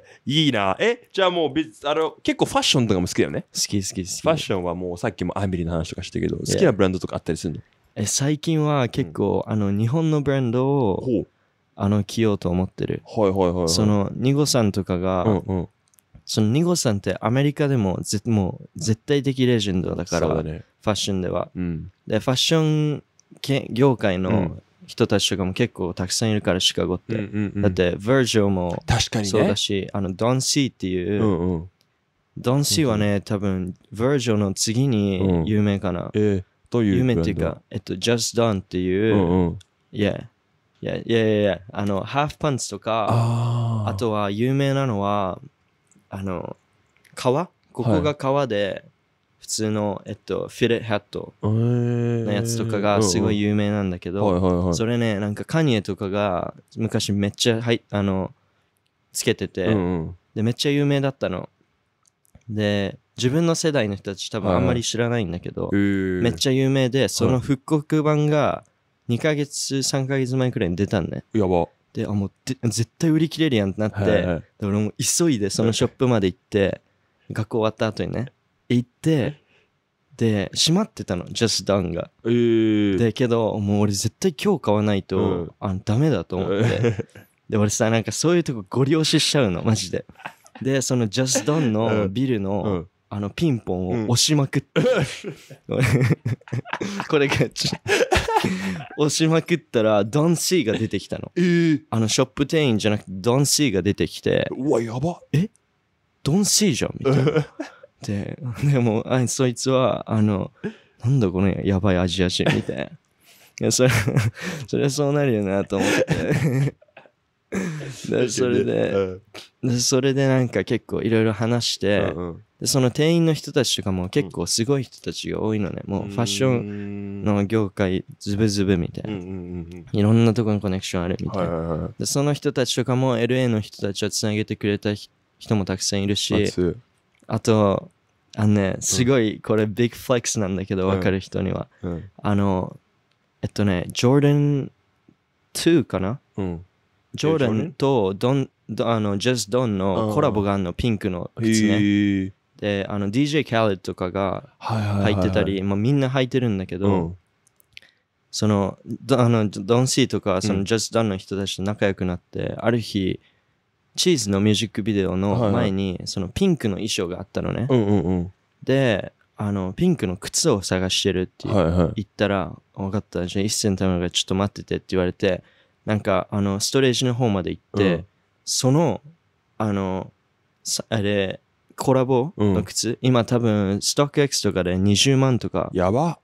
えー、いいな。え、じゃあもう別、あの、結構ファッションとかも好きだよね。好き好き好き。ファッションはもうさっきもアミリの話とかしたけど、好きなブランドとかあったりするのえ、最近は結構、うん、あの、日本のブランドを、あの、着ようと思ってる。はいはいはい、はい、その、ニゴさんとかが、うんうん、そのニゴさんってアメリカでもぜもう絶対的レジェンドだから、ね、ファッションでは、うん、でファッション業界の人たちとかも結構たくさんいるからシカゴって、うんうんうん、だってヴァージョも確かに、そうだし、あのドン・シーっていう、うんうん、ドン・シーはね多分ヴァージョの次に有名かな、うんえー、という有名っていうか、えっと、ジャス・ t ンっていう、うんうん、yeah いやいやいやあのハーフパンツとかあとは有名なのはあの川ここが川で、はい普通の、えっと、フィレッハットのやつとかがすごい有名なんだけど、それねなんかカニエとかが昔めっちゃ、はい、あのつけてて、うんうん、でめっちゃ有名だったので自分の世代の人たち多分あんまり知らないんだけど、はいめっちゃ有名でその復刻版が2ヶ月3ヶ月前くらいに出たんねやばであもう絶対売り切れるやんってなって、はいはい、で俺も急いでそのショップまで行って、学校終わった後にね行ってで閉まってたの Just Done が、えー、でけどもう俺絶対今日買わないと、うん、あダメだと思って で俺さなんかそういうとこご利用ししちゃうのマジででその Just Done のビルの、うんうんあのピンポンを押しまくって、うん、これが押しまくったらドン・シーが出てきたの、えー、あのショップ店員じゃなくてドン・シーが出てきてうわやばえドン・シーじゃんみたいな で、でも、あそいつは、あの、なんだこのやばいアジア人みたいな。いや、それ、それはそうなるよなと思って。でそれで、でそれでなんか結構いろいろ話して、でその店員の人たちとかも結構すごい人たちが多いのね、もうファッションの業界ズブズブみたいな、いろんなとこにコネクションあるみたいな、でその人たちとかも LA の人たちはつなげてくれた人もたくさんいるしあと、あのね、すごい、これ、ビッグフレックスなんだけど、わかる人には、うん。あの、えっとね、ジョーダン2かな、うん、ジョーダンとドン、あのジェス・ドンのコラボがあるの、ピンクの靴ね。で、あの、DJ キャレッとかが入ってたり、まあ、みんな入ってるんだけど、うん、その、あのドン・シーとか、その、ジェス・ドンの人たちと仲良くなって、ある日、チーズのミュージックビデオの前に、そのピンクの衣装があったのね。で、あの、ピンクの靴を探してるって言ったら、はいはい、分かった、じゃあ一銭のたがちょっと待っててって言われて、なんか、あの、ストレージの方まで行って、うん、その、あの、あれ、コラボの靴、うん、今多分、ストック X とかで20万とか。やば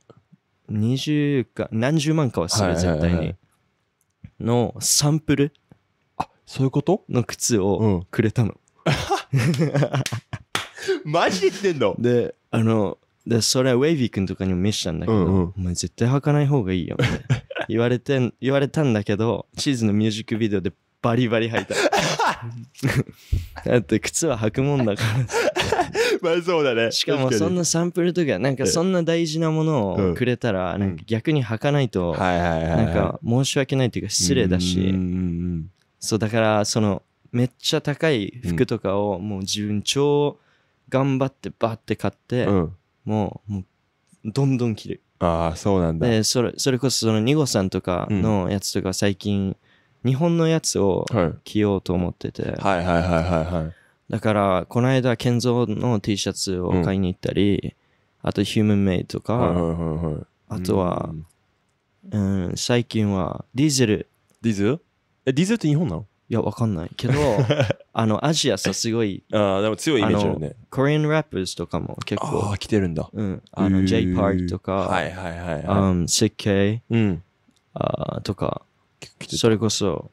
20か、何十万かはする、絶対に。のサンプルそういうことの靴をくれたの。マジで言ってんので、あの、で、それはウェイビー君とかにも見せたんだけど、うんうん、お前絶対履かない方がいいよ、言われて、言われたんだけど、チーズのミュージックビデオでバリバリ履いた。だって靴は履くもんだから。まあそうだね。しかもそんなサンプルとか、なんかそんな大事なものをくれたら、なんか逆に履かないと、なんか申し訳ないというか失礼だし、そうだからそのめっちゃ高い服とかをもう自分超頑張ってバッて買って、うん、もうもうどんどん着るああそうなんだでそれそれこそそのニゴさんとかのやつとか最近、日本のやつを着ようと思ってて、はい、はいはいはいはいだからこの間建三の T シャツを買いに行ったり、うん、あとヒューマンメイとか、はいはいはいはい、あとは、うん、うん、最近はディーゼルディーゼルえ、ディーゼルって日本なのいや、わかんないけど、あの、アジアさ、すごい、ああ、でも強いイメージあるね。コリアンラップスとかも結構。ああ、来てるんだ。うん。あの、J パークとか、はいはいはい、うん、設計、うん。あとか、それこそ、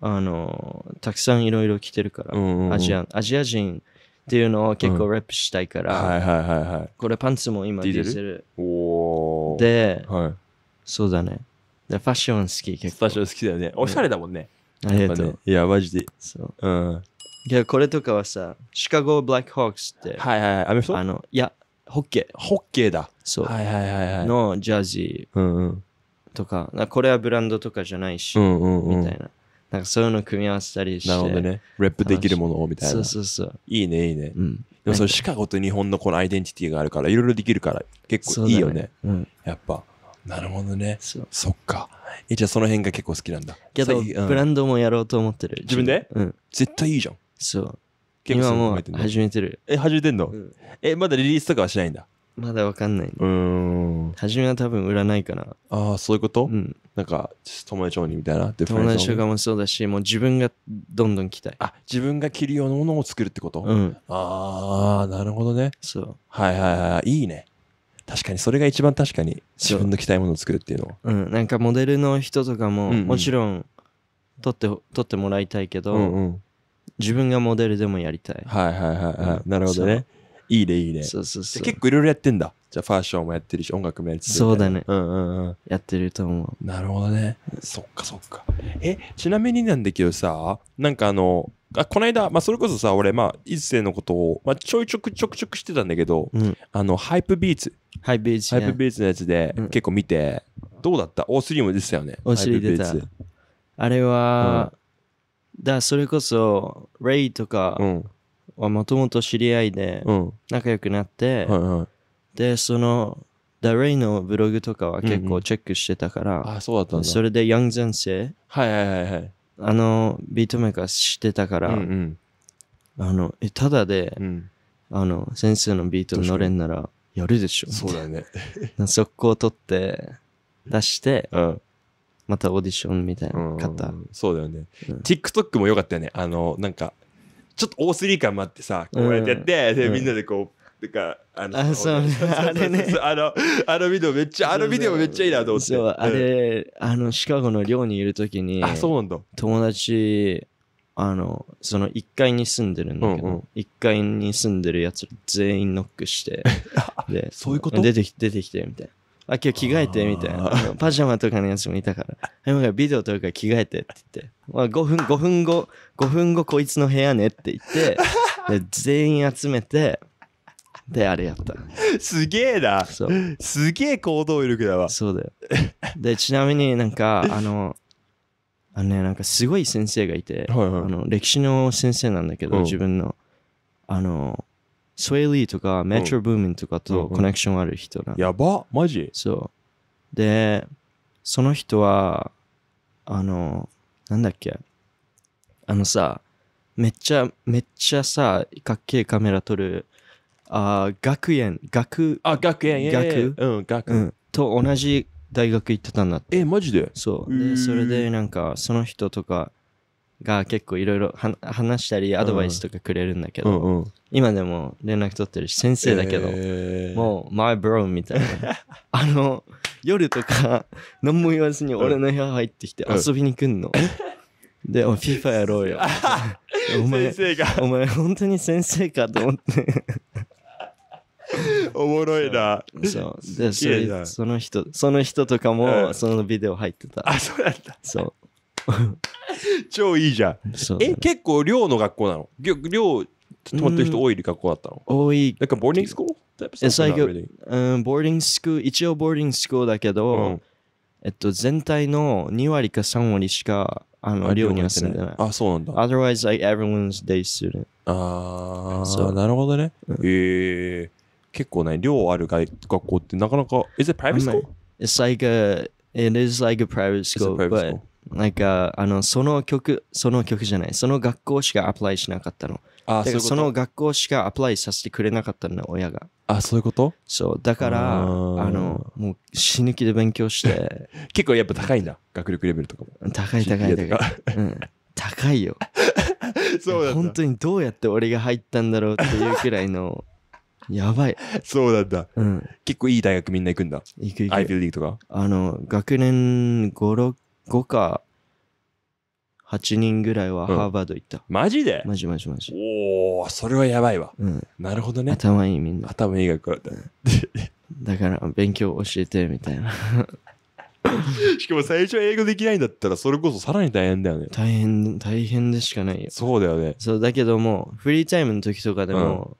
あの、たくさんいろいろ来てるから、アジア、アジア人っていうのを結構ラップしたいから、はいはいはいはい。これパンツも今ディーゼル。おで、はい、そうだね。ファッション好き、結構。ファッション好きだよね。おしゃれだもんね。ありがとう、いや、マジで。そう。うん。いや、これとかはさ、シカゴ・ブラック・ホークスって。はいはいはい。アメフトあの、いや、ホッケー。ホッケーだ。そう。はいはいはい、はい。のジャージー。うんうん。とか、これはブランドとかじゃないし、うんうんうん、みたいな。なんかそういうの組み合わせたりして。なるほどね。レップできるものをみたいな。そうそうそう。いいね、いいね。うん、でもそのシカゴと日本のこのアイデンティティがあるから、いろいろできるから、結構いいよね。うねうん、やっぱ。なるほどね。そうそっか。え、じゃあその辺が結構好きなんだ。けど、ブランドもやろうと思ってる。自分でうん。絶対いいじゃん。そう。結構今もう始めてる。え、始めてんの、うんえ、まだリリースとかはしないんだ。まだわかんない。うーん。初めは多分売らないかな。ああ、そういうこと、うん。なんか、友達にみたいな。友達とかもそうだし、もう自分がどんどん着たい。あ、自分が着るようなものを作るってこと、うん。ああ、なるほどね。そう。はいはいはい。いいね。確かにそれが一番確かに自分の着たいものを作るっていうのはうんなんかモデルの人とかも、もちろん撮って撮ってもらいたいけど、うんうん自分がモデルでもやりたい、はいはいはいはい、うんなるほどねいいねいいねそうそうそう結構いろいろやってんだじゃあファッションもやってるし音楽もやってるしそうだねうんうんうんやってると思うなるほどねそっかそっかえちなみになんだけどさなんかあのあこの間、まあ、それこそさ俺まあ一世のことを、まあ、ちょいちょくちょくちょくしてたんだけど、うんあのハイプビーツハイビーチ、ハイプビーツのやつで結構見て、どうだったオースリーも出てたよねお尻出ハたあれは、だそれこそ、レイとかはもともと知り合いで仲良くなって、はいはいで、その、だレイのブログとかは結構チェックしてたから、あそうだったんだそれでヤングンセはいはいはいはいあのビートメーカーしてたから、うんうん、あのえただで、うん、あの先生のビートに乗れんならやるでしょそうだね 速攻取って出して、うん、またオーディションみたいな方、うん、そうだよね、うん、TikTok も良かったよねあのなんかちょっと O3 感もあってさこうやってやって、でみんなでこうてか、あの、あそうあれね。あの、あのビデオめっちゃ、あのビデオめっちゃいいなと思って。そう、あれ、あの、シカゴの寮にいる時に、あ、そうなんだ。友達、あの、その1階に住んでるんだけど、うんうん、1階に住んでるやつ全員ノックして、で、そういうこと出てきて、出てきて、みたいな。あ、今日着替えて、みたいな。パジャマとかのやつもいたから、今からビデオ撮るから着替えてって言って、まあ、5分、5分後、5分後こいつの部屋ねって言って、で全員集めて、であれやったすげえなそうすげえ行動力だわそうだよでちなみになんか あのあのねなんかすごい先生がいて、はいはい、あの歴史の先生なんだけど、うん、自分のあのスウェイリーとかメトロブーミンとかとコネクションある人な、うんうん、やばマジそうでその人はあのなんだっけあのさめっちゃめっちゃさかっけえカメラ撮るあ学園学あ学園学、うん、学、うん、と同じ大学行ってたんだえマジでそうでそれでなんかその人とかが結構いろいろ話したりアドバイスとかくれるんだけど、うんうん、今でも連絡取ってるし先生だけど、えー、もう my bro みたいな あの夜とか何も言わずに俺の部屋入ってきて遊びに来んの、うん、で「お FIFA やろうよ」お前先生がお前本当に先生かと思って おもろいな。そうでそれその人その人とかもそのビデオ入ってた。あそうだった。そう。超いいじゃん。え結構寮の学校なの寮泊まってる人多い学校だったの多い。なんかボーディングスクールえ最近、うん、ボーディングスクール一応ボーディングスクールだけど、えっと、全体の2割か3割しかあの寮には住んでない。あ、そうなんだ。Otherwise, like everyone's day student. ああ、なるほどね。へ、え結構ね、量ある学校ってなかなか、is it private school? It's like a, it is like a private school, a private but school. なんかあのその曲その曲じゃないその学校しかアプライしなかったのあそうその学校しかアプライさせてくれなかったの親があそういうことそうだからあのもう死ぬ気で勉強して 結構やっぱ高いんだ学力レベルとかも高い高い高い、うん、高いよ そうだ本当にどうやって俺が入ったんだろうっていうくらいのやばい。そうなんだ。うん。結構いい大学みんな行くんだ。行く行アイく。ビーリーグとか。あの、学年5、6 5か8人ぐらいはハーバード行った。マジでマジマジマジ。おー、それはやばいわ。うん。なるほどね。頭いいみんな。頭いい学校だった。だから勉強教えてみたいな。しかも最初は英語できないんだったらそれこそさらに大変だよね。大変、大変でしかないよ。そうだよね。そう、だけども、フリータイムの時とかでも、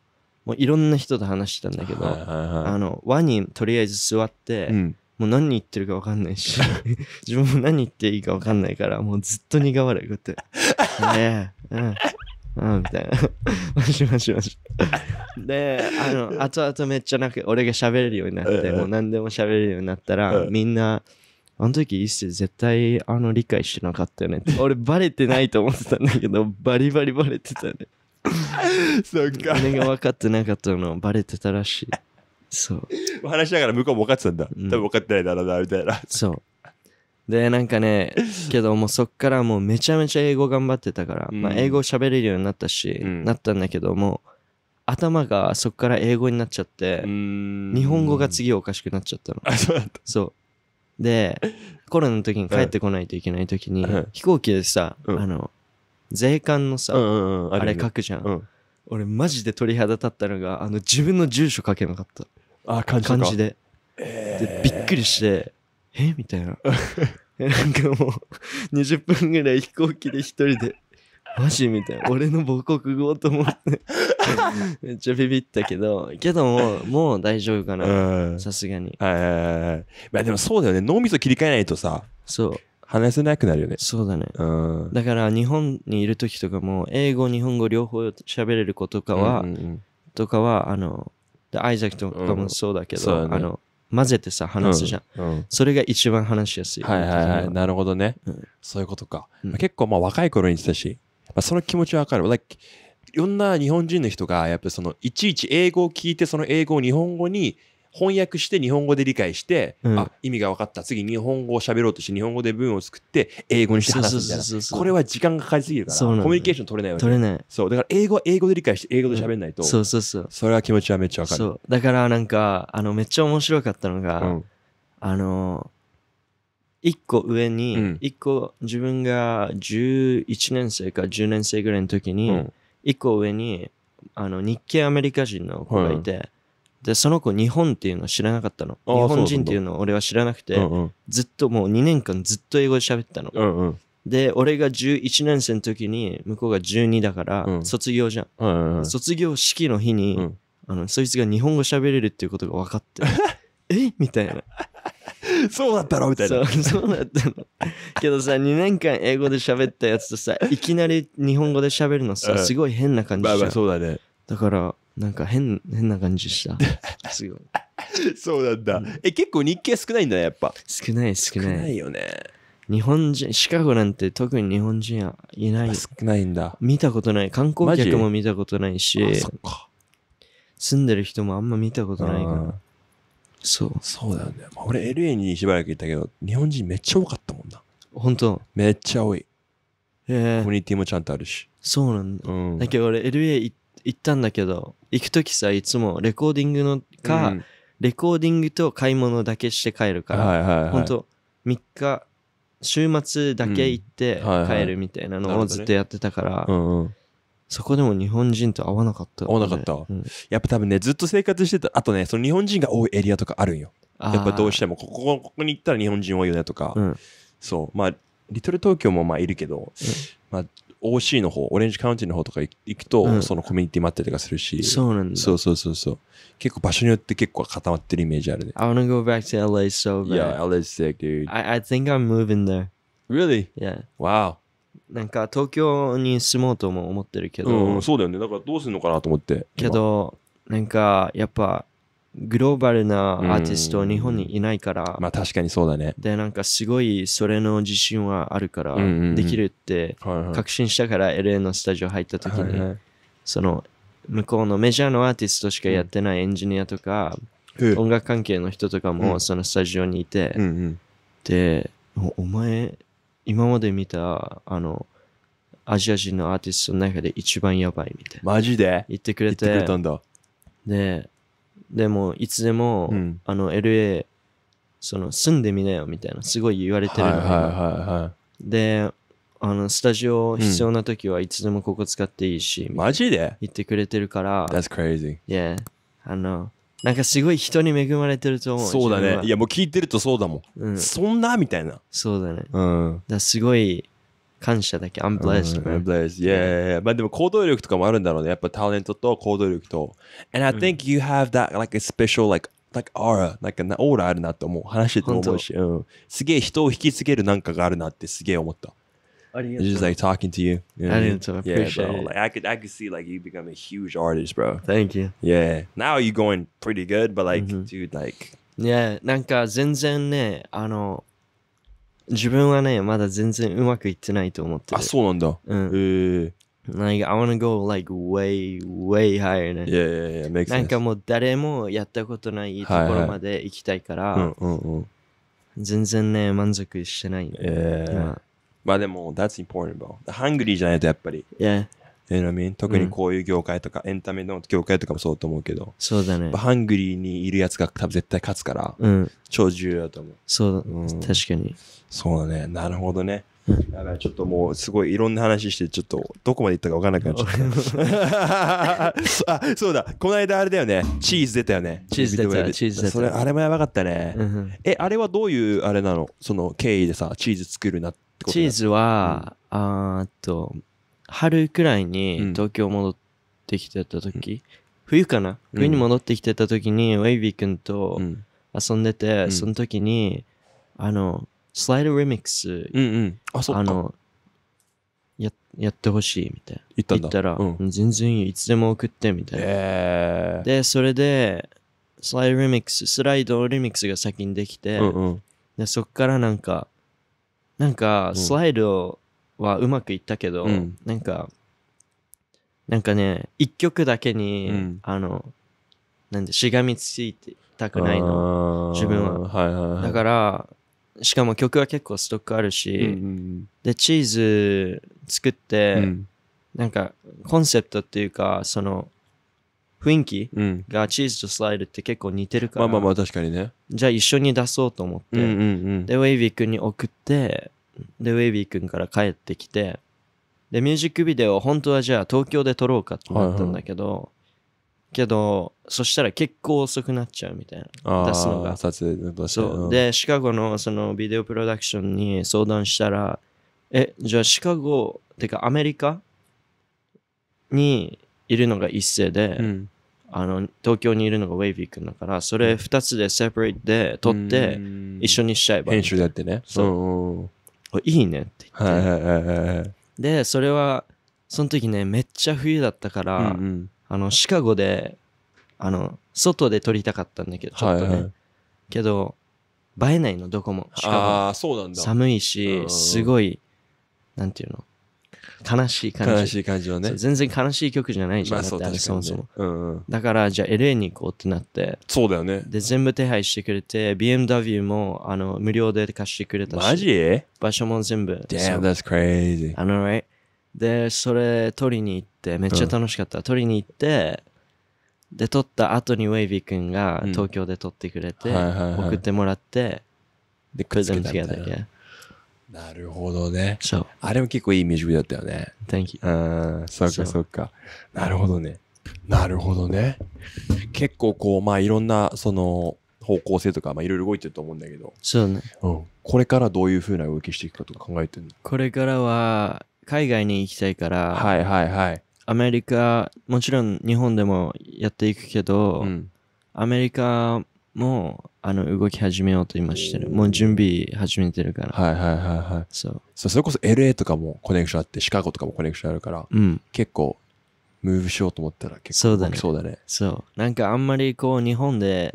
もういろんな人と話したんだけど、はいはいはい、あの輪にとりあえず座って、うん、もう何言ってるか分かんないし 自分も何言っていいか分かんないからもうずっと苦笑いこうって ねえ、うんああみたいな。マシマシマシ。で、あの、後々めっちゃなく、俺が喋れるようになって、もう何でも喋れるようになったら、みんな、あの時一世絶対あの理解してなかったよねって。俺バレてないと思ってたんだけど、バリバリバレてたね。そっか。俺が分かってなかったのバレてたらしい。そう。話しながら向こうも分かってたんだ。うん、多分分かってないだろうな、みたいな。そう。で、なんかね、けどもうそっからもうめちゃめちゃ英語頑張ってたから、うん、まあ英語喋れるようになったし、うん、なったんだけども、頭がそっから英語になっちゃって、日本語が次おかしくなっちゃったの。あ、そうだった。そう。で、コロナの時に帰ってこないといけない時に、飛行機でさ、あの、税関のさ、うんうんうん、あれ書くじゃん、うん、俺マジで鳥肌立ったのがあの自分の住所書けなかったあ漢字感じで,、えー、でびっくりしてえみたいな なんかもう20分ぐらい飛行機で一人でマジみたいな俺の母国語と思って めっちゃビビったけどけどももう大丈夫かなさすがにはいはいはいまあでもそうだよね脳みそ切り替えないとさそう話せなくなるよね。そうだね。うん。だから日本にいる時とかも英語日本語両方喋れる子とかは、うんうんとかはあのアイザックとかもそうだけど、うんねあの混ぜてさ話すじゃん、うんうんそれが一番話しやすいはいはいはい。なるほどね。うんそういうことか。うんまあ結構まあ若い頃にしてたし、まあ、その気持ちはわかる。Like いろんな日本人の人がやっぱそのいちいち英語を聞いてその英語を日本語に翻訳して日本語で理解して、うん、あ意味が分かった次日本語を喋ろうとして日本語で文を作って英語にして話すみたいなこれは時間がかかりすぎるからコミュニケーション取れないわけ取れないそうだから英語は英語で理解して英語で喋んないと、うん、そうそうそうそれは気持ちはめっちゃ分かるそうだからなんかあのめっちゃ面白かったのが、うん、あの1個上に1個自分が11年生か10年生ぐらいの時に1個上にあの日系アメリカ人の子がいて、でその子日本っていうのを知らなかったの日本人っていうのを俺は知らなくて、ずっともう2年間ずっと英語で喋ったの、で俺が11年生の時に向こうが12だから、卒業じゃん、卒業式の日に、あのそいつが日本語喋れるっていうことが分かって えみたいなそうだったろみたいなそうだったのけどさ2年間英語で喋ったやつとさいきなり日本語で喋るのさすごい変な感じじゃん、まあまあそうだねだからなんか変、変な感じした。すごい。そうなんだ、え、結構日系少ないんだね、やっぱ。少ない、少ない。少ないよね。日本人、シカゴなんて特に日本人はいない。少ないんだ。見たことない。観光客も見たことないし、住んでる人もあんま見たことないから。そう。そうだよね。まあ、俺 LA にしばらくいたけど、日本人めっちゃ多かったもんな。本当めっちゃ多い。ええー。コミュニティもちゃんとあるし。そうなんだ。うん、だけど俺 LA 行っ行ったんだけど、行く時さ、いつもレコーディングのか、うんレコーディングと買い物だけして帰るから、はいはいはい、ほんと3日、週末だけ行って帰るみたいなのをずっとやってたから、うんはいはいね、そこでも日本人と合わなかった、ね、合わなかった、うん、やっぱ多分ね、ずっと生活してた、あとね、その日本人が多いエリアとかあるんよ。やっぱどうしてもここ、ここに行ったら日本人多いよねとか、うん、そう、まあ、リトル東京もまあいるけど、まあ、OC の方、オレンジカウンティの方とか行くと、うんそのコミュニティ待ってたりするし、そうなんだ。そうそうそうそう。結構場所によって結構固まってるイメージあるね。I wanna go back to LA so bad. Yeah, LA's sick, dude. I, I think I'm moving there. Really? Yeah. Wow. なんか東京に住もうとも思ってるけど、うん、そうだよね。だからどうするのかなと思って。けど、なんかやっぱグローバルなアーティスト日本にいないから、まあ確かにそうだねでなんかすごいそれの自信はあるから、できるって確信したから LA のスタジオ入った時に、その向こうのメジャーのアーティストしかやってないエンジニアとか、音楽関係の人とかもそのスタジオにいて、でお前今まで見たあのアジア人のアーティストの中で一番やばいみたいなマジで言ってくれてででもいつでも、うん、あの LA その住んでみなよみたいなすごい言われてるの、はいはい、であのスタジオ必要な時はいつでもここ使っていいし、マジで言ってくれてるから That's crazy yeah あのなんかすごい人に恵まれてると思うそうだねいやもう聞いてるとそうだもん、うん、そんなみたいなそうだねうんだすごい感謝だけ、I'm blessed. I'm blessed. Yeah. まあでも行動力とかもあるんだろうね。やっぱタレントと行動力と。And I think you have that like a special like like aura, like an aura あるなと思う。話してて思うし、うん。すげえ人を引きつけるなんかがあるなってすげえ思った。ありがとう。Just like talking to you. you k ありがとう。I appreciate bro. Like, I could, I could see like you become a huge artist, bro. Thank you. Yeah. Now you're going pretty good, but like, mm -hmm. dude, like. Yeah, なんか全然ね、あの、自分はね、まだ全然うまくいってないと思ってる。あ、そうなんだ。うん。えー Like, I wanna go like way, way higher ね。Yeah, yeah, yeah, makes sense. なんかもう誰もやったことないところまで行きたいから、全然ね、満足してない、ね。y e a まあでも、that's important, bro. ハングリーじゃないとやっぱり。Yeah. You know I mean? 特にこういう業界とか、エンタメの業界とかもそうと思うけど、そうだね。ハングリーにいるやつが多分絶対勝つから、うん、超重要だと思う。そうだ、うん、確かに。そうだね。なるほどね。だからちょっともう、すごいいろんな話して、ちょっと、どこまでいったか分からなくなっちゃった。あ、そうだ、この間あれだよね。チーズ出たよね。チーズ出た、チーズ出た。それ、あれもやばかったね。うん、え、あれはどういう、あれなのその経緯でさ、チーズ作るなってことチーズは、あーっと、春くらいに東京戻ってきてた時、冬かな冬に戻ってきてた時に、ウェイビー君と遊んでて、うんその時に、あの、スライドリミックス、うんうん。あ、あの、や、やってほしいみたいな。行った言ったら、うん全然いい、いつでも送ってみたいな。えで、それで、スライドリミックス、スライドリミックスが先にできて、うんうん。でそっからなんか、なんか、スライドはうまくいったけど、うん、なんかなんかね一曲だけに、うん、あのなんでしがみついてたくないの自分ははいはいはい、だからしかも曲は結構ストックあるし、うんうん、でチーズ作って、うん、なんかコンセプトっていうかその雰囲気がチーズとスライドって結構似てるから、まあまあまあ確かにねじゃあ一緒に出そうと思って、うんうんうん、でウェイビー君に送ってで、ウェイビー君から帰ってきて、で、ミュージックビデオ、本当はじゃあ東京で撮ろうかってなったんだけど、はいはい、けど、そしたら結構遅くなっちゃうみたいな。出すのが。撮影出して、うん、で、シカゴのそのビデオプロダクションに相談したら、え、じゃあシカゴ、てかアメリカにいるのが一世で、うん、あの、東京にいるのがウェイビー君だから、それ2つでセパレートで撮って、一緒にしちゃえばいい。編集でやってね。そう。いいねって言って、でそれはその時ねめっちゃ冬だったから、うんうんあのシカゴであの外で撮りたかったんだけどちょっとね、はいはいけど映えないのどこもシカゴああ、そうなんだ。寒いし、すごいなんていうの悲しい感じ。悲しい感じはね。全然悲しい曲じゃないじゃん。まあ、そうだそもそも、うんうん。だから、じゃあ LA に行こうってなって。そうだよね。で、全部手配してくれて、BMW もあの無料で貸してくれたし。マジ場所も全部。Damn, that's crazy. I know, right? で、それ取りに行って、めっちゃ楽しかった。うん、取りに行って、で、撮った後にウェイビー君が東京で撮ってくれて、うんはいはいはい、送ってもらって、で、プレゼント t o g なるほどね。そう。あれも結構いいミュージックだったよね。Thank you. うん、そっかそっか。なるほどね。なるほどね。結構こう、まあいろんなその方向性とか、まあいろいろ動いてると思うんだけど。そうね。うん。これからどういうふうな動きしていくかとか考えてるのこれからは海外に行きたいから。はいはいはい。アメリカ、もちろん日本でもやっていくけど、うん、アメリカもう、あの、動き始めようと今してる。もう準備始めてるから。はいはいはいはい。そう。そうそれこそ LA とかもコネクションあって、シカゴとかもコネクションあるから、うん。結構、ムーブしようと思ったら結構そうだねそうだね。そう。なんかあんまりこう、日本で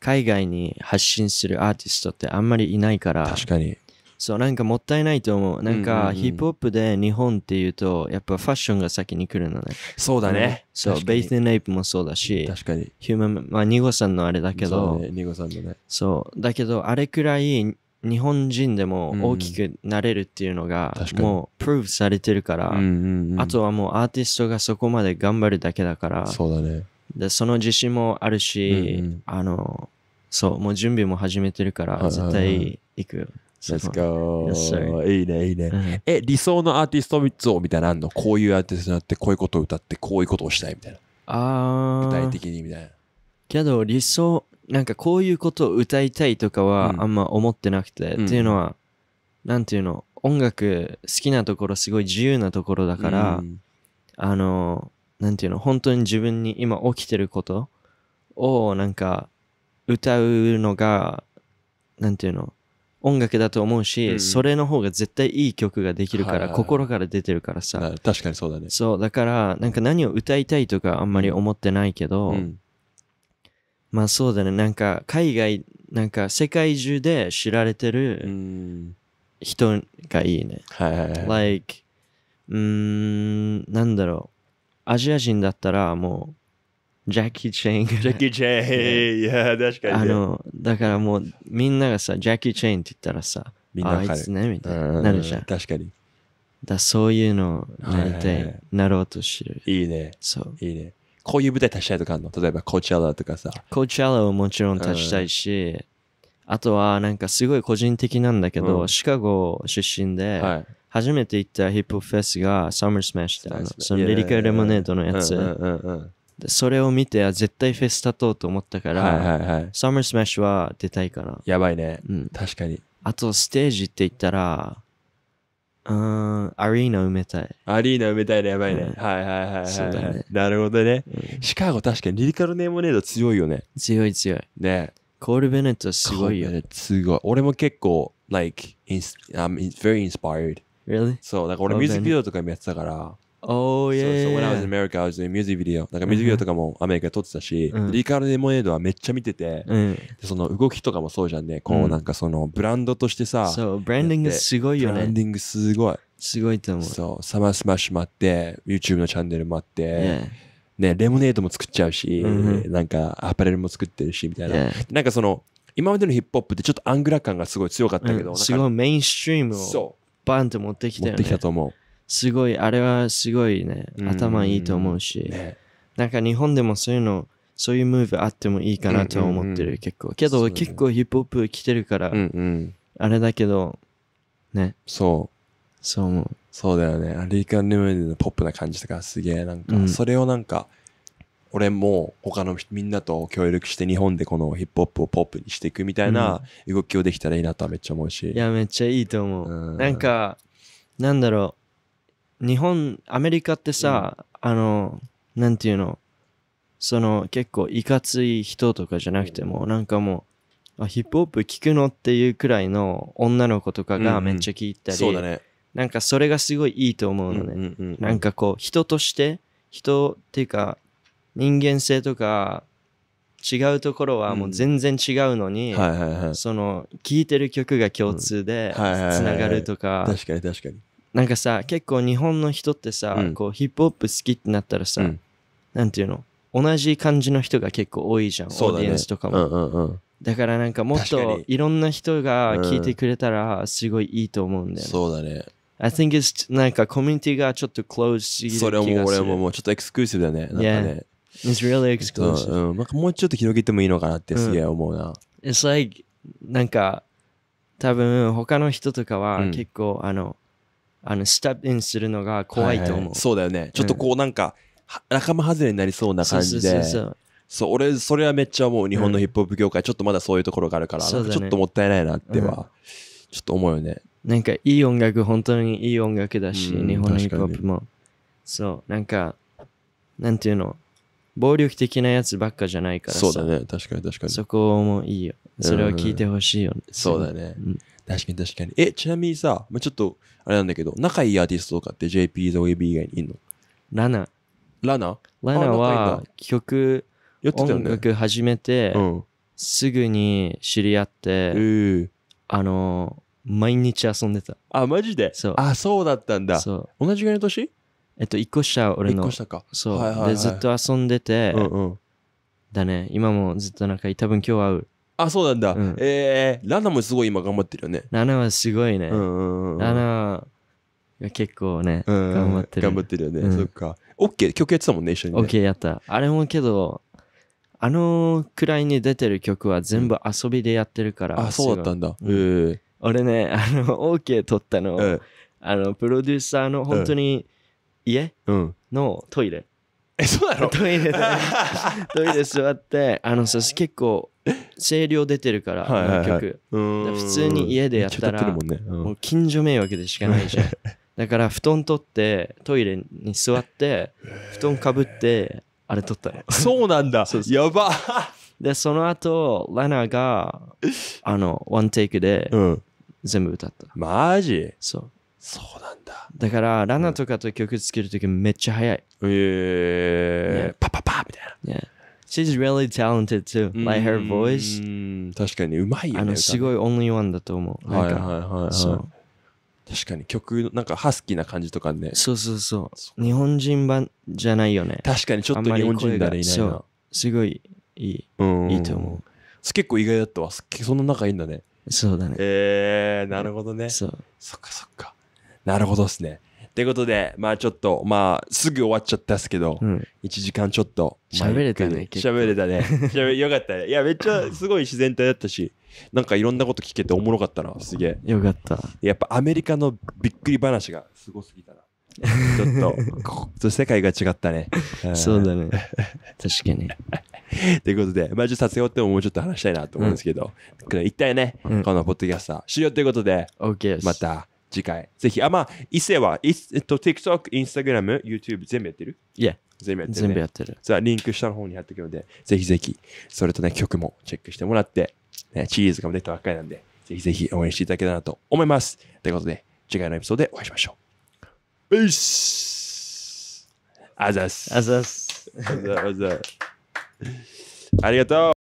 海外に発信するアーティストってあんまりいないから、確かに。そう、なんかもったいないと思う。なんか、ヒップホップで日本っていうと、やっぱファッションが先に来るのね。そうだね。そう、ベイスン・レイプもそうだし、確かに。ヒューマン、まあ、ニゴさんのあれだけど、そう、ね、さんのね。そう、だけど、あれくらい、日本人でも大きくなれるっていうのが、もうプルーフされてるから、あとはもうアーティストがそこまで頑張るだけだから、そうだね。で、その自信もあるし、うんうん、あの、そう、もう準備も始めてるから、絶対行くよ。Let's go. いいね、いいね。え、理想のアーティスト像みたいなのあのこういうアーティストになって、こういうことを歌って、こういうことをしたいみたいな。ああ。具体的にみたいな。けど、理想、なんかこういうことを歌いたいとかはあんま思ってなくて、うん、っていうのは、なんていうの、音楽好きなところすごい自由なところだから、うん、あの、なんていうの、本当に自分に今起きてることをなんか歌うのが、なんていうの、音楽だと思うし、うん、それの方が絶対いい曲ができるから、はい心から出てるからさ確かにそうだねそうだからなんか何を歌いたいとかあんまり思ってないけど、うん、まあそうだねなんか海外なんか世界中で知られてる人がいいね、はいはいはい、like うんなんだろうアジア人だったらもうジャッキー・チェーンが、ジャッキー・チェーン、いや、確かに。あの、だからもう、みんながさ、ジャッキー・チェーンって言ったらさ、みんなあいつね、みたいな。なるじゃん。確かに。だそういうのなりたい、なろうとしてる。いいね。そう。いいね。こういう舞台立ちたいとかあるの例えば、コーチェラとかさ。コーチェラをもちろん立ちたいし、あとは、なんかすごい個人的なんだけど、シカゴ出身で、はい初めて行ったヒップホップフェスがサマースマッシュだそのリリカレモネードのやつ。それを見て、あ絶対フェス立とうと思ったから、はいはいはい、サマースマッシュは出たいかな。やばいね。うん、確かに。あと、ステージって言ったら、うん、アリーナ埋めたい。アリーナ埋めたいね、やばいね。うん、はいはいはいはい、そうだね。なるほどね、うん、シカゴ確かにリリカルネームネード強いよね。強い強い。ね。コール・ベネットすごいよ。ね。すごい。俺も結構、like, i n I'm very inspired. Really? そう、だから俺ミュージックビデオとかもやってたから。Oh, yeah. So, so when I was in America, I was doing music video. なんかミュージックビデオとかもアメリカで撮ってたし、うんリカール・レモネードはめっちゃ見てて、うんでその動きとかもそうじゃんね。こうなんかそのブランドとしてさ、そう、ブランディングすごいブよランね。ディングすごい。すごいと思う。そう、サマースマッシュもあって、YouTube のチャンネルもあって、Yeah. ね、レモネードも作っちゃうし、うんなんかアパレルも作ってるし、みたいな。Yeah. なんかその、今までのヒップホップってちょっとアングラ感がすごい強かったけど、うんすごいメインストリームをバンって持ってきた持ってき。たと思う。すごい、あれはすごいね、頭いいと思うし、ね、なんか日本でもそういうの、そういうムーブあってもいいかなと思ってる、結構。けど、結構ヒップホップ来てるから、あれだけど、ね。そう。そう思う。そうだよね。アリーカン・ヌーデのポップな感じとか、すげえなんか、それをなんか、俺も他のみんなと協力して日本でこのヒップホップをポップにしていくみたいな動きをできたらいいなとはめっちゃ思うし。いや、めっちゃいいと思う。なんか、なんだろう。日本、アメリカってさ、あの、なんていうの、その結構いかつい人とかじゃなくても、なんかもう、あ、ヒップホップ聞くのっていうくらいの女の子とかがめっちゃ聞いたり、そうだね。なんかそれがすごいいいと思うのね。うんうんうんなんかこう、人として、人っていうか、人間性とか、違うところはもう全然違うのに、はいはいはい。その、聴いてる曲が共通で、つはいはいはいはいがるとか、確かに確かに。なんかさ結構日本の人ってさ、うん、こうヒップホップ好きってなったらさ、うん、なんていうの同じ感じの人が結構多いじゃん、ね、オーディエンスとかも、うんうんうん、だからなんかもっといろんな人が聞いてくれたらすごいいいと思うんだよね、うん、そうだね I think it's なんかコミュニティがちょっとクローズすぎる気がするそれも俺ももうちょっとエクスクルーシブだねなんかね、yeah. It's really exclusive う、ん、なんかもうちょっと広げてもいいのかなってすげえ思うな、It's like なんか多分他の人とかは結構、あのあのスタップインするのが怖いと思う、はいはい、そうだよねちょっとこうなんか、うん、仲間外れになりそうな感じでそう俺それはめっちゃ思う日本のヒップホップ業界、ちょっとまだそういうところがあるから、ちょっともったいないなっては、ちょっと思うよねなんかいい音楽本当にいい音楽だし、うん、日本のヒップホップもそうなんかなんていうの暴力的なやつばっかじゃないからそうだね確かに確かにそこもいいよそれを聞いてほしいよね、うん、そうだね、うん確かに確かに。え、ちなみにさ、まあ、ちょっと、あれなんだけど、仲いいアーティストとかって JP ザ・ウェビ以外にいんのラナ。ラナラナは曲、ってた音楽始めて、うん、すぐに知り合って、えー、あの、毎日遊んでた。あ、マジでそう。あ、そうだったんだ。そう。同じぐらいの年えっと、1個下、俺の。1個下か。そう、はいはいはい。で、ずっと遊んでて、うんうん、だね、今もずっと仲いい。多分今日会う。あ、そうなんだ。うんえー、ラナもすごい今頑張ってるよね。ラナはすごいね。うんうんうんラナは結構ね、頑張ってる。頑張ってるよね。うんそっか。オッケー曲やってたもんね、一緒に、ね。オッケーやった。あれもけど、あのくらいに出てる曲は全部遊びでやってるから。あ、そうだったんだ。うん俺ね、あの、OK 撮ったの、うんあの、プロデューサーの本当に家うん。のトイレ。え、そうなのトイレで、トイレ座って、あの、そして結構声量出てるから、はいはいはいあの曲。普通に家でやったらもねうんもう近所迷惑でしかないじゃん。だから布団取って、トイレに座って、布団かぶって、あれ取ったの。そうなんだそうそやばで、その後、ラナが、あの、ワンテイクで全部歌った。マジそう。そうなんだだから、ラナとかと曲作る時めっちゃ早い。えー、パパパみたいなね she's really talented too. Like her voice. 確かにうまいよね。あの、すごいオンリーワンだと思う。はいはいはい。そう。確かに曲なんかハスキーな感じとかね。そうそうそう。日本人版じゃないよね。確かにちょっと日本人だねいないすごいいい。いいと思う。結構意外だったわ。そんな仲いいんだね。そうだね。えー、なるほどね。そう。そっかそっか。なるほどっすね。ということで、まあちょっと、まあすぐ終わっちゃったっすけど、う1時間ちょっと。喋れたね喋れたね。喋よかったね。いや、めっちゃすごい自然体だったし、なんかいろんなこと聞けておもろかったな。すげえ。よかった。やっぱアメリカのびっくり話がすごすぎたな。ちょっと、ここ世界が違ったね。そうだね。確かに。ということで、まあ、ちょっと撮影ってももうちょっと話したいなと思うんですけど、一体ね、うんこのポッドキャスター終了ということで、OK です。また次回。ぜひ。あ、まあ、伊勢は、いえっと、TikTok、Instagram、YouTube 全部やってるいや。全部やってる、ね、全部やってる。さあ、リンク下の方に貼っておくので、ぜひぜひ、それとね、曲もチェックしてもらって、ね、チーズが出たばっかりなんで、ぜひぜひ応援していただけたらと思います。ということで、次回のエピソードでお会いしましょう。ペースあざす。あざす。あざあざ。ありがとう